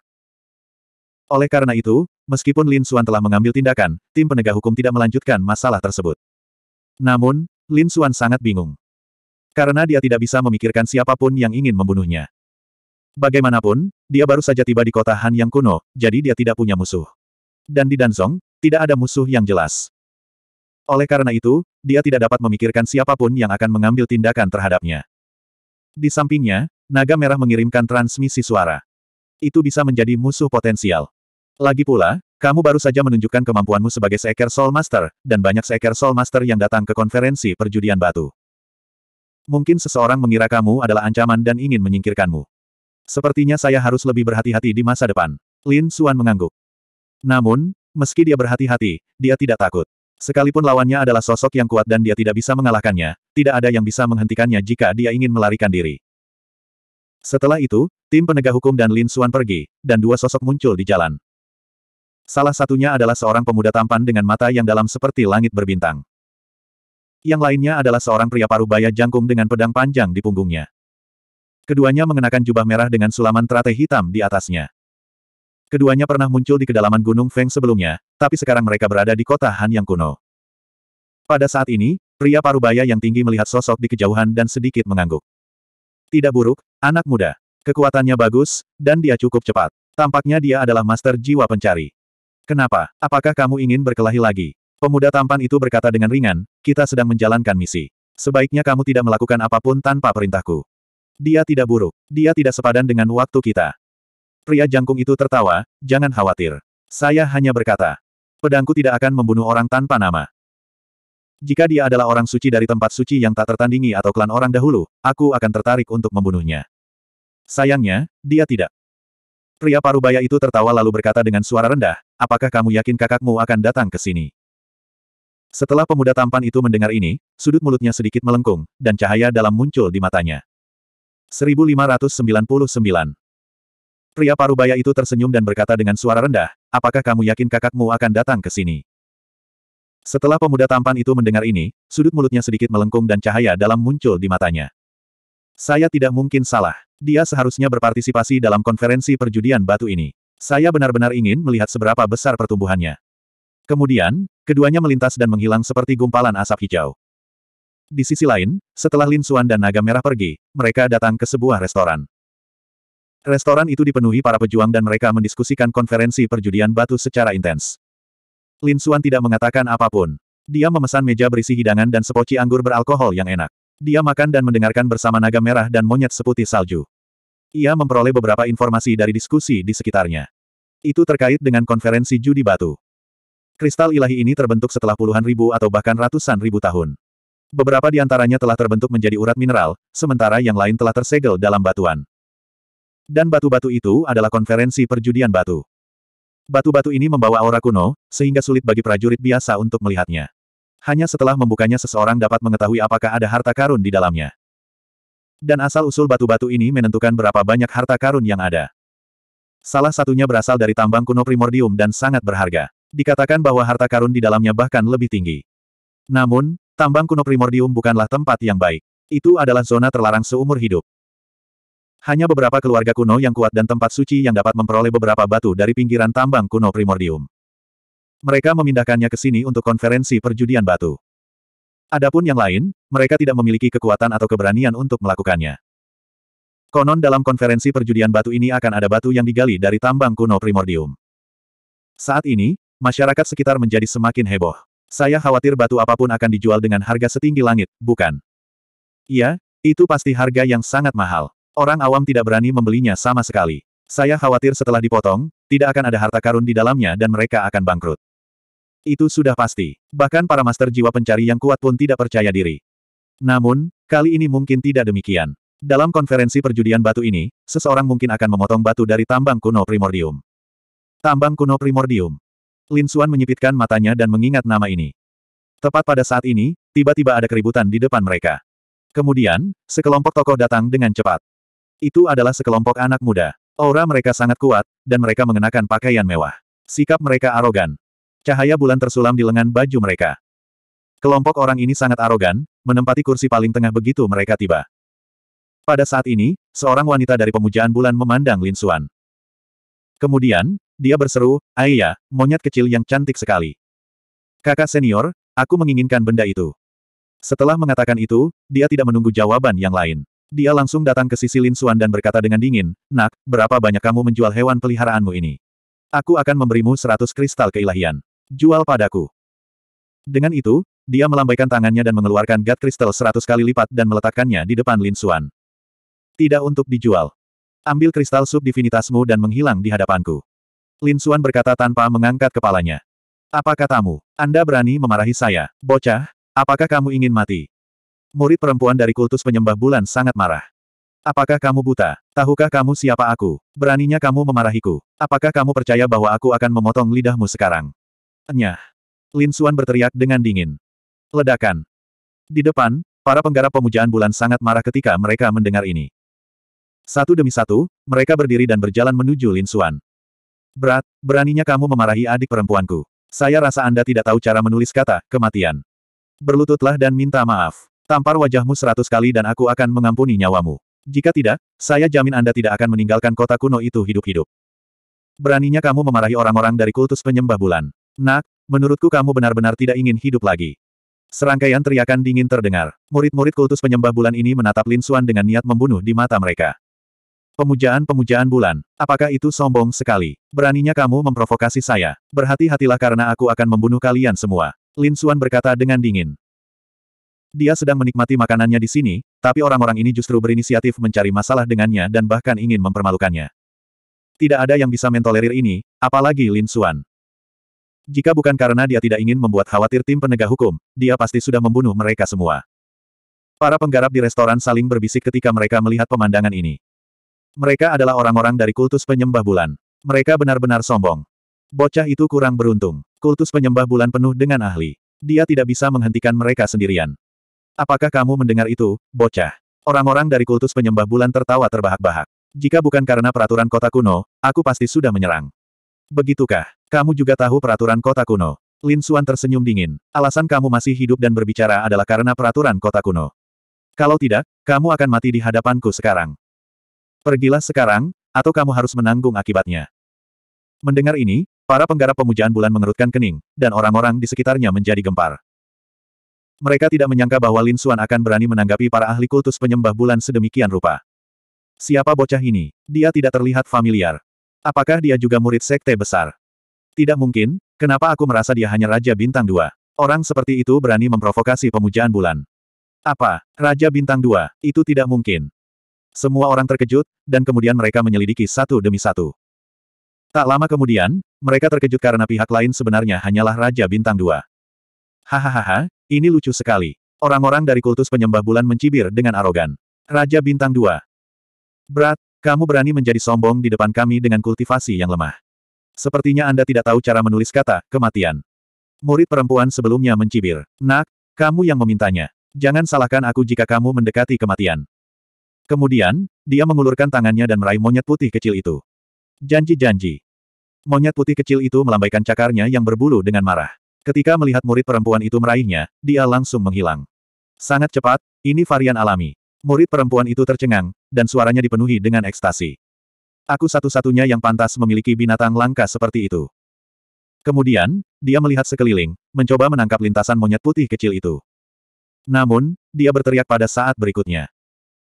Oleh karena itu, meskipun Lin Xuan telah mengambil tindakan, tim penegak hukum tidak melanjutkan masalah tersebut. Namun, Lin Xuan sangat bingung. Karena dia tidak bisa memikirkan siapapun yang ingin membunuhnya. Bagaimanapun, dia baru saja tiba di kota Han yang kuno, jadi dia tidak punya musuh. Dan di Danzong, tidak ada musuh yang jelas. Oleh karena itu, dia tidak dapat memikirkan siapapun yang akan mengambil tindakan terhadapnya. Di sampingnya, naga merah mengirimkan transmisi suara. Itu bisa menjadi musuh potensial. Lagi pula, kamu baru saja menunjukkan kemampuanmu sebagai seekor Soul Master, dan banyak seekor Soul Master yang datang ke konferensi perjudian batu. Mungkin seseorang mengira kamu adalah ancaman dan ingin menyingkirkanmu. Sepertinya saya harus lebih berhati-hati di masa depan. Lin Xuan mengangguk. Namun, meski dia berhati-hati, dia tidak takut. Sekalipun lawannya adalah sosok yang kuat dan dia tidak bisa mengalahkannya, tidak ada yang bisa menghentikannya jika dia ingin melarikan diri. Setelah itu, tim penegak hukum dan Lin Suan pergi, dan dua sosok muncul di jalan. Salah satunya adalah seorang pemuda tampan dengan mata yang dalam seperti langit berbintang. Yang lainnya adalah seorang pria paruh baya jangkung dengan pedang panjang di punggungnya. Keduanya mengenakan jubah merah dengan sulaman teratai hitam di atasnya. Keduanya pernah muncul di kedalaman Gunung Feng sebelumnya, tapi sekarang mereka berada di kota Han yang kuno. Pada saat ini, pria parubaya yang tinggi melihat sosok di kejauhan dan sedikit mengangguk. Tidak buruk, anak muda. Kekuatannya bagus, dan dia cukup cepat. Tampaknya dia adalah master jiwa pencari. Kenapa? Apakah kamu ingin berkelahi lagi? Pemuda tampan itu berkata dengan ringan, kita sedang menjalankan misi. Sebaiknya kamu tidak melakukan apapun tanpa perintahku. Dia tidak buruk. Dia tidak sepadan dengan waktu kita. Pria jangkung itu tertawa, jangan khawatir. Saya hanya berkata, pedangku tidak akan membunuh orang tanpa nama. Jika dia adalah orang suci dari tempat suci yang tak tertandingi atau klan orang dahulu, aku akan tertarik untuk membunuhnya. Sayangnya, dia tidak. Pria parubaya itu tertawa lalu berkata dengan suara rendah, apakah kamu yakin kakakmu akan datang ke sini? Setelah pemuda tampan itu mendengar ini, sudut mulutnya sedikit melengkung, dan cahaya dalam muncul di matanya. 1599 Pria parubaya itu tersenyum dan berkata dengan suara rendah, apakah kamu yakin kakakmu akan datang ke sini? Setelah pemuda tampan itu mendengar ini, sudut mulutnya sedikit melengkung dan cahaya dalam muncul di matanya. Saya tidak mungkin salah. Dia seharusnya berpartisipasi dalam konferensi perjudian batu ini. Saya benar-benar ingin melihat seberapa besar pertumbuhannya. Kemudian, keduanya melintas dan menghilang seperti gumpalan asap hijau. Di sisi lain, setelah Lin Suan dan Naga Merah pergi, mereka datang ke sebuah restoran. Restoran itu dipenuhi para pejuang dan mereka mendiskusikan konferensi perjudian batu secara intens. Lin Xuan tidak mengatakan apapun. Dia memesan meja berisi hidangan dan sepoci anggur beralkohol yang enak. Dia makan dan mendengarkan bersama naga merah dan monyet seputih salju. Ia memperoleh beberapa informasi dari diskusi di sekitarnya. Itu terkait dengan konferensi judi batu. Kristal ilahi ini terbentuk setelah puluhan ribu atau bahkan ratusan ribu tahun. Beberapa di antaranya telah terbentuk menjadi urat mineral, sementara yang lain telah tersegel dalam batuan. Dan batu-batu itu adalah konferensi perjudian batu. Batu-batu ini membawa aura kuno, sehingga sulit bagi prajurit biasa untuk melihatnya. Hanya setelah membukanya seseorang dapat mengetahui apakah ada harta karun di dalamnya. Dan asal-usul batu-batu ini menentukan berapa banyak harta karun yang ada. Salah satunya berasal dari tambang kuno primordium dan sangat berharga. Dikatakan bahwa harta karun di dalamnya bahkan lebih tinggi. Namun, tambang kuno primordium bukanlah tempat yang baik. Itu adalah zona terlarang seumur hidup. Hanya beberapa keluarga kuno yang kuat dan tempat suci yang dapat memperoleh beberapa batu dari pinggiran tambang kuno primordium. Mereka memindahkannya ke sini untuk konferensi perjudian batu. Adapun yang lain, mereka tidak memiliki kekuatan atau keberanian untuk melakukannya. Konon dalam konferensi perjudian batu ini akan ada batu yang digali dari tambang kuno primordium. Saat ini, masyarakat sekitar menjadi semakin heboh. Saya khawatir batu apapun akan dijual dengan harga setinggi langit, bukan? Iya, itu pasti harga yang sangat mahal. Orang awam tidak berani membelinya sama sekali. Saya khawatir setelah dipotong, tidak akan ada harta karun di dalamnya dan mereka akan bangkrut. Itu sudah pasti. Bahkan para master jiwa pencari yang kuat pun tidak percaya diri. Namun, kali ini mungkin tidak demikian. Dalam konferensi perjudian batu ini, seseorang mungkin akan memotong batu dari tambang kuno primordium. Tambang kuno primordium. Lin Xuan menyipitkan matanya dan mengingat nama ini. Tepat pada saat ini, tiba-tiba ada keributan di depan mereka. Kemudian, sekelompok tokoh datang dengan cepat. Itu adalah sekelompok anak muda. Aura mereka sangat kuat, dan mereka mengenakan pakaian mewah. Sikap mereka arogan. Cahaya bulan tersulam di lengan baju mereka. Kelompok orang ini sangat arogan, menempati kursi paling tengah begitu mereka tiba. Pada saat ini, seorang wanita dari pemujaan bulan memandang Lin Suan. Kemudian, dia berseru, "Ayah, monyet kecil yang cantik sekali. Kakak senior, aku menginginkan benda itu. Setelah mengatakan itu, dia tidak menunggu jawaban yang lain. Dia langsung datang ke sisi Lin Xuan dan berkata dengan dingin, Nak, berapa banyak kamu menjual hewan peliharaanmu ini? Aku akan memberimu seratus kristal keilahian. Jual padaku. Dengan itu, dia melambaikan tangannya dan mengeluarkan gat kristal seratus kali lipat dan meletakkannya di depan Lin Xuan. Tidak untuk dijual. Ambil kristal subdivinitasmu dan menghilang di hadapanku. Lin Xuan berkata tanpa mengangkat kepalanya. Apa katamu? Anda berani memarahi saya, bocah? Apakah kamu ingin mati? murid perempuan dari kultus penyembah bulan sangat marah. Apakah kamu buta? Tahukah kamu siapa aku? Beraninya kamu memarahiku. Apakah kamu percaya bahwa aku akan memotong lidahmu sekarang? Enyah. Lin Suan berteriak dengan dingin. Ledakan. Di depan, para penggarap pemujaan bulan sangat marah ketika mereka mendengar ini. Satu demi satu, mereka berdiri dan berjalan menuju Lin Suan. Berat, beraninya kamu memarahi adik perempuanku. Saya rasa Anda tidak tahu cara menulis kata, kematian. Berlututlah dan minta maaf. Tampar wajahmu seratus kali dan aku akan mengampuni nyawamu. Jika tidak, saya jamin Anda tidak akan meninggalkan kota kuno itu hidup-hidup. Beraninya kamu memarahi orang-orang dari kultus penyembah bulan. Nak, menurutku kamu benar-benar tidak ingin hidup lagi. Serangkaian teriakan dingin terdengar. Murid-murid kultus penyembah bulan ini menatap Lin Xuan dengan niat membunuh di mata mereka. Pemujaan-pemujaan bulan, apakah itu sombong sekali? Beraninya kamu memprovokasi saya. Berhati-hatilah karena aku akan membunuh kalian semua. Lin Xuan berkata dengan dingin. Dia sedang menikmati makanannya di sini, tapi orang-orang ini justru berinisiatif mencari masalah dengannya dan bahkan ingin mempermalukannya. Tidak ada yang bisa mentolerir ini, apalagi Lin Xuan. Jika bukan karena dia tidak ingin membuat khawatir tim penegak hukum, dia pasti sudah membunuh mereka semua. Para penggarap di restoran saling berbisik ketika mereka melihat pemandangan ini. Mereka adalah orang-orang dari kultus penyembah bulan. Mereka benar-benar sombong. Bocah itu kurang beruntung. Kultus penyembah bulan penuh dengan ahli. Dia tidak bisa menghentikan mereka sendirian. Apakah kamu mendengar itu, bocah? Orang-orang dari kultus penyembah bulan tertawa terbahak-bahak. Jika bukan karena peraturan kota kuno, aku pasti sudah menyerang. Begitukah? Kamu juga tahu peraturan kota kuno. Lin Suan tersenyum dingin. Alasan kamu masih hidup dan berbicara adalah karena peraturan kota kuno. Kalau tidak, kamu akan mati di hadapanku sekarang. Pergilah sekarang, atau kamu harus menanggung akibatnya. Mendengar ini, para penggarap pemujaan bulan mengerutkan kening, dan orang-orang di sekitarnya menjadi gempar. Mereka tidak menyangka bahwa Lin Xuan akan berani menanggapi para ahli kultus penyembah bulan sedemikian rupa. Siapa bocah ini? Dia tidak terlihat familiar. Apakah dia juga murid sekte besar? Tidak mungkin, kenapa aku merasa dia hanya Raja Bintang Dua? Orang seperti itu berani memprovokasi pemujaan bulan. Apa? Raja Bintang Dua? Itu tidak mungkin. Semua orang terkejut, dan kemudian mereka menyelidiki satu demi satu. Tak lama kemudian, mereka terkejut karena pihak lain sebenarnya hanyalah Raja Bintang Dua. Hahaha, ini lucu sekali. Orang-orang dari kultus penyembah bulan mencibir dengan arogan. Raja Bintang 2. Berat, kamu berani menjadi sombong di depan kami dengan kultivasi yang lemah. Sepertinya Anda tidak tahu cara menulis kata, kematian. Murid perempuan sebelumnya mencibir. Nak, kamu yang memintanya. Jangan salahkan aku jika kamu mendekati kematian. Kemudian, dia mengulurkan tangannya dan meraih monyet putih kecil itu. Janji-janji. Monyet putih kecil itu melambaikan cakarnya yang berbulu dengan marah. Ketika melihat murid perempuan itu meraihnya, dia langsung menghilang. Sangat cepat, ini varian alami. Murid perempuan itu tercengang, dan suaranya dipenuhi dengan ekstasi. Aku satu-satunya yang pantas memiliki binatang langka seperti itu. Kemudian, dia melihat sekeliling, mencoba menangkap lintasan monyet putih kecil itu. Namun, dia berteriak pada saat berikutnya.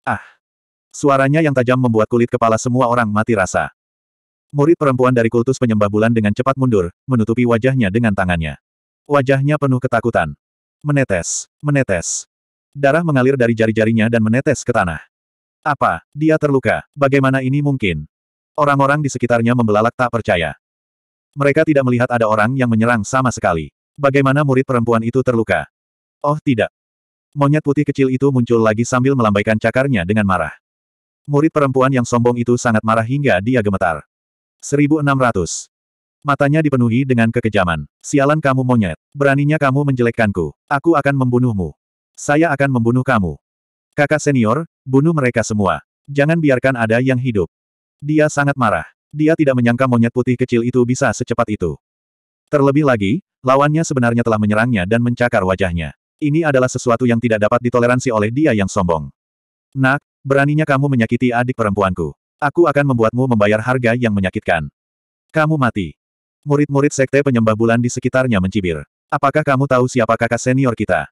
Ah! Suaranya yang tajam membuat kulit kepala semua orang mati rasa. Murid perempuan dari kultus penyembah bulan dengan cepat mundur, menutupi wajahnya dengan tangannya. Wajahnya penuh ketakutan. Menetes, menetes. Darah mengalir dari jari-jarinya dan menetes ke tanah. Apa? Dia terluka. Bagaimana ini mungkin? Orang-orang di sekitarnya membelalak tak percaya. Mereka tidak melihat ada orang yang menyerang sama sekali. Bagaimana murid perempuan itu terluka? Oh tidak. Monyet putih kecil itu muncul lagi sambil melambaikan cakarnya dengan marah. Murid perempuan yang sombong itu sangat marah hingga dia gemetar. 1600. Matanya dipenuhi dengan kekejaman. Sialan kamu monyet. Beraninya kamu menjelekkanku. Aku akan membunuhmu. Saya akan membunuh kamu. Kakak senior, bunuh mereka semua. Jangan biarkan ada yang hidup. Dia sangat marah. Dia tidak menyangka monyet putih kecil itu bisa secepat itu. Terlebih lagi, lawannya sebenarnya telah menyerangnya dan mencakar wajahnya. Ini adalah sesuatu yang tidak dapat ditoleransi oleh dia yang sombong. Nak, beraninya kamu menyakiti adik perempuanku. Aku akan membuatmu membayar harga yang menyakitkan. Kamu mati. Murid-murid sekte penyembah bulan di sekitarnya mencibir. Apakah kamu tahu siapa kakak senior kita?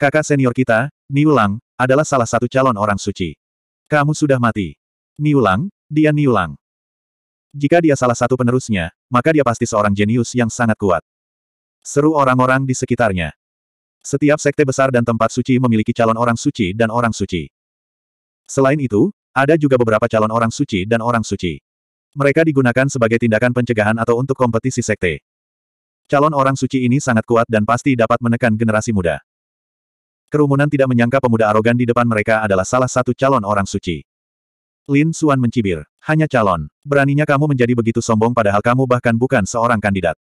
Kakak senior kita, Niulang, adalah salah satu calon orang suci. Kamu sudah mati. Niulang, dia Niulang. Jika dia salah satu penerusnya, maka dia pasti seorang jenius yang sangat kuat. Seru orang-orang di sekitarnya. Setiap sekte besar dan tempat suci memiliki calon orang suci dan orang suci. Selain itu, ada juga beberapa calon orang suci dan orang suci. Mereka digunakan sebagai tindakan pencegahan atau untuk kompetisi sekte. Calon orang suci ini sangat kuat dan pasti dapat menekan generasi muda. Kerumunan tidak menyangka pemuda arogan di depan mereka adalah salah satu calon orang suci. Lin Suan mencibir. Hanya calon. Beraninya kamu menjadi begitu sombong padahal kamu bahkan bukan seorang kandidat.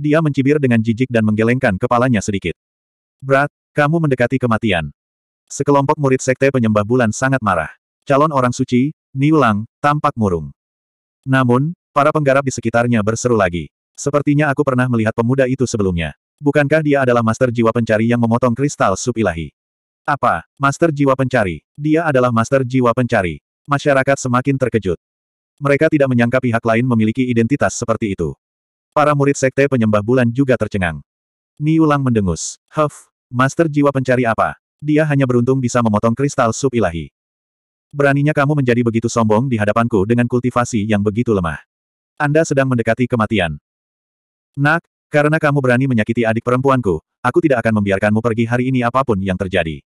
Dia mencibir dengan jijik dan menggelengkan kepalanya sedikit. Berat, kamu mendekati kematian. Sekelompok murid sekte penyembah bulan sangat marah. Calon orang suci, Niulang, tampak murung. Namun, para penggarap di sekitarnya berseru lagi. Sepertinya aku pernah melihat pemuda itu sebelumnya. Bukankah dia adalah master jiwa pencari yang memotong kristal sub ilahi? Apa? Master jiwa pencari? Dia adalah master jiwa pencari. Masyarakat semakin terkejut. Mereka tidak menyangka pihak lain memiliki identitas seperti itu. Para murid sekte penyembah bulan juga tercengang. Niulang mendengus. Huff, master jiwa pencari apa? Dia hanya beruntung bisa memotong kristal sub ilahi. Beraninya kamu menjadi begitu sombong di hadapanku dengan kultivasi yang begitu lemah. Anda sedang mendekati kematian. Nak, karena kamu berani menyakiti adik perempuanku, aku tidak akan membiarkanmu pergi hari ini apapun yang terjadi.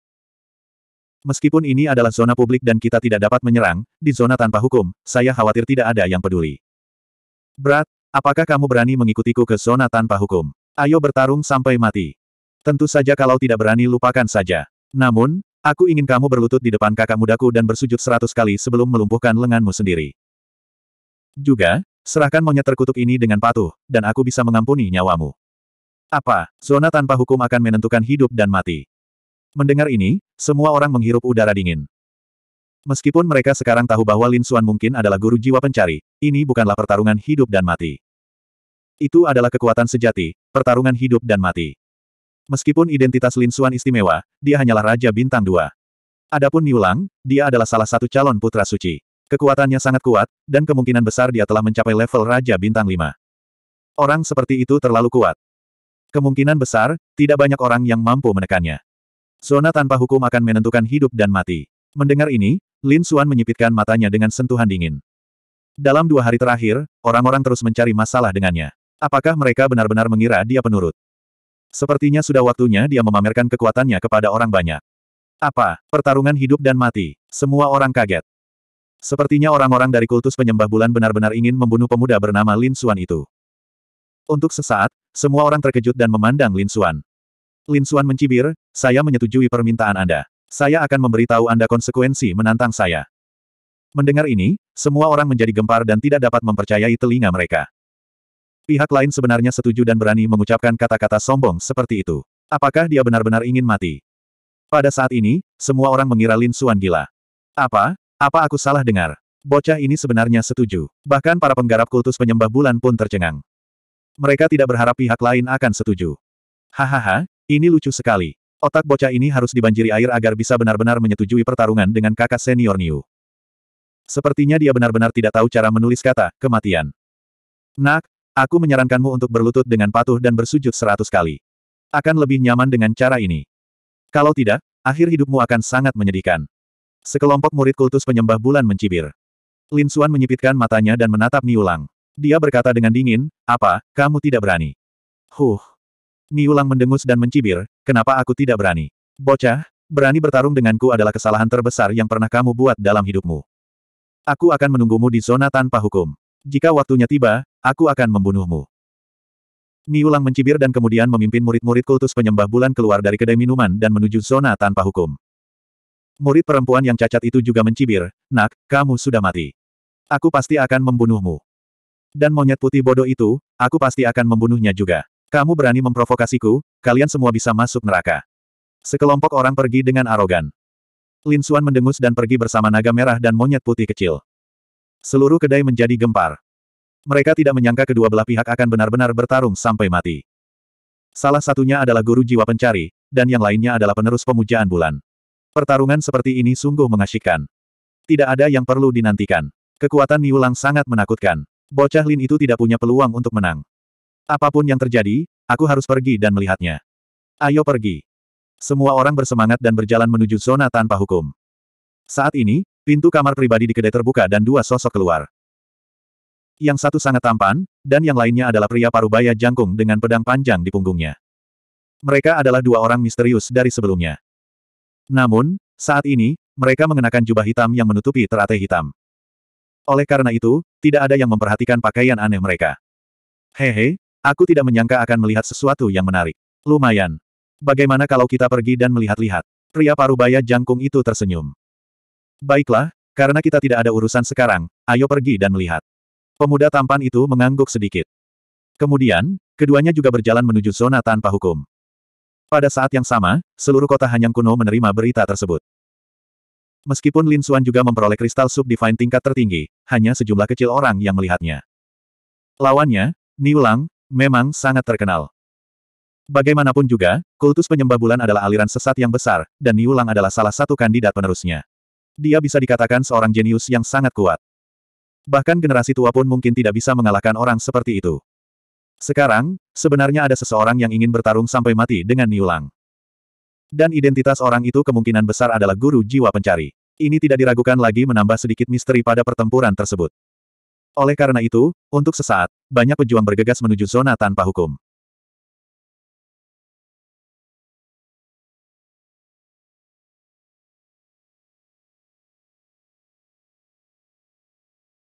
Meskipun ini adalah zona publik dan kita tidak dapat menyerang, di zona tanpa hukum, saya khawatir tidak ada yang peduli. Berat, apakah kamu berani mengikutiku ke zona tanpa hukum? Ayo bertarung sampai mati. Tentu saja kalau tidak berani lupakan saja. Namun, Aku ingin kamu berlutut di depan kakak mudaku dan bersujud seratus kali sebelum melumpuhkan lenganmu sendiri. Juga, serahkan monyet terkutuk ini dengan patuh, dan aku bisa mengampuni nyawamu. Apa, zona tanpa hukum akan menentukan hidup dan mati. Mendengar ini, semua orang menghirup udara dingin. Meskipun mereka sekarang tahu bahwa Lin Suan mungkin adalah guru jiwa pencari, ini bukanlah pertarungan hidup dan mati. Itu adalah kekuatan sejati, pertarungan hidup dan mati. Meskipun identitas Lin Xuan istimewa, dia hanyalah Raja Bintang Dua. Adapun Niulang, dia adalah salah satu calon putra suci. Kekuatannya sangat kuat, dan kemungkinan besar dia telah mencapai level Raja Bintang Lima. Orang seperti itu terlalu kuat. Kemungkinan besar, tidak banyak orang yang mampu menekannya. Zona tanpa hukum akan menentukan hidup dan mati. Mendengar ini, Lin Xuan menyipitkan matanya dengan sentuhan dingin. Dalam dua hari terakhir, orang-orang terus mencari masalah dengannya. Apakah mereka benar-benar mengira dia penurut? Sepertinya sudah waktunya dia memamerkan kekuatannya kepada orang banyak. Apa? Pertarungan hidup dan mati. Semua orang kaget. Sepertinya orang-orang dari kultus penyembah bulan benar-benar ingin membunuh pemuda bernama Lin Xuan itu. Untuk sesaat, semua orang terkejut dan memandang Lin Xuan. Lin Xuan mencibir, saya menyetujui permintaan Anda. Saya akan memberitahu Anda konsekuensi menantang saya. Mendengar ini, semua orang menjadi gempar dan tidak dapat mempercayai telinga mereka. Pihak lain sebenarnya setuju dan berani mengucapkan kata-kata sombong seperti itu. Apakah dia benar-benar ingin mati? Pada saat ini, semua orang mengira Lin Xuan gila. Apa? Apa aku salah dengar? Bocah ini sebenarnya setuju. Bahkan para penggarap kultus penyembah bulan pun tercengang. Mereka tidak berharap pihak lain akan setuju. Hahaha, ini lucu sekali. Otak bocah ini harus dibanjiri air agar bisa benar-benar menyetujui pertarungan dengan kakak senior Niu. Sepertinya dia benar-benar tidak tahu cara menulis kata, kematian. Nak, Aku menyarankanmu untuk berlutut dengan patuh dan bersujud seratus kali. Akan lebih nyaman dengan cara ini. Kalau tidak, akhir hidupmu akan sangat menyedihkan. Sekelompok murid kultus penyembah bulan mencibir. Lin Suan menyipitkan matanya dan menatap Niulang. Dia berkata dengan dingin, apa, kamu tidak berani? Huh. Niulang mendengus dan mencibir, kenapa aku tidak berani? Bocah, berani bertarung denganku adalah kesalahan terbesar yang pernah kamu buat dalam hidupmu. Aku akan menunggumu di zona tanpa hukum. Jika waktunya tiba, aku akan membunuhmu. Niulang mencibir dan kemudian memimpin murid-murid kultus penyembah bulan keluar dari kedai minuman dan menuju zona tanpa hukum. Murid perempuan yang cacat itu juga mencibir, Nak, kamu sudah mati. Aku pasti akan membunuhmu. Dan monyet putih bodoh itu, aku pasti akan membunuhnya juga. Kamu berani memprovokasiku, kalian semua bisa masuk neraka. Sekelompok orang pergi dengan arogan. Lin Suan mendengus dan pergi bersama naga merah dan monyet putih kecil. Seluruh kedai menjadi gempar. Mereka tidak menyangka kedua belah pihak akan benar-benar bertarung sampai mati. Salah satunya adalah guru jiwa pencari, dan yang lainnya adalah penerus pemujaan bulan. Pertarungan seperti ini sungguh mengasyikkan. Tidak ada yang perlu dinantikan. Kekuatan Niulang sangat menakutkan. Bocah Lin itu tidak punya peluang untuk menang. Apapun yang terjadi, aku harus pergi dan melihatnya. Ayo pergi. Semua orang bersemangat dan berjalan menuju zona tanpa hukum. Saat ini, Pintu kamar pribadi di kedai terbuka dan dua sosok keluar. Yang satu sangat tampan, dan yang lainnya adalah pria parubaya jangkung dengan pedang panjang di punggungnya. Mereka adalah dua orang misterius dari sebelumnya. Namun, saat ini, mereka mengenakan jubah hitam yang menutupi teratai hitam. Oleh karena itu, tidak ada yang memperhatikan pakaian aneh mereka. Hehe, aku tidak menyangka akan melihat sesuatu yang menarik. Lumayan. Bagaimana kalau kita pergi dan melihat-lihat? Pria parubaya jangkung itu tersenyum. Baiklah, karena kita tidak ada urusan sekarang, ayo pergi dan melihat. Pemuda tampan itu mengangguk sedikit. Kemudian, keduanya juga berjalan menuju zona tanpa hukum. Pada saat yang sama, seluruh kota Hanyang kuno menerima berita tersebut. Meskipun Lin Suan juga memperoleh kristal subdivine tingkat tertinggi, hanya sejumlah kecil orang yang melihatnya. Lawannya, Niulang, memang sangat terkenal. Bagaimanapun juga, kultus penyembah bulan adalah aliran sesat yang besar, dan Niulang adalah salah satu kandidat penerusnya. Dia bisa dikatakan seorang jenius yang sangat kuat. Bahkan generasi tua pun mungkin tidak bisa mengalahkan orang seperti itu. Sekarang, sebenarnya ada seseorang yang ingin bertarung sampai mati dengan Niulang. Dan identitas orang itu kemungkinan besar adalah guru jiwa pencari. Ini tidak diragukan lagi menambah sedikit misteri pada pertempuran tersebut. Oleh karena itu, untuk sesaat, banyak pejuang bergegas menuju zona tanpa hukum.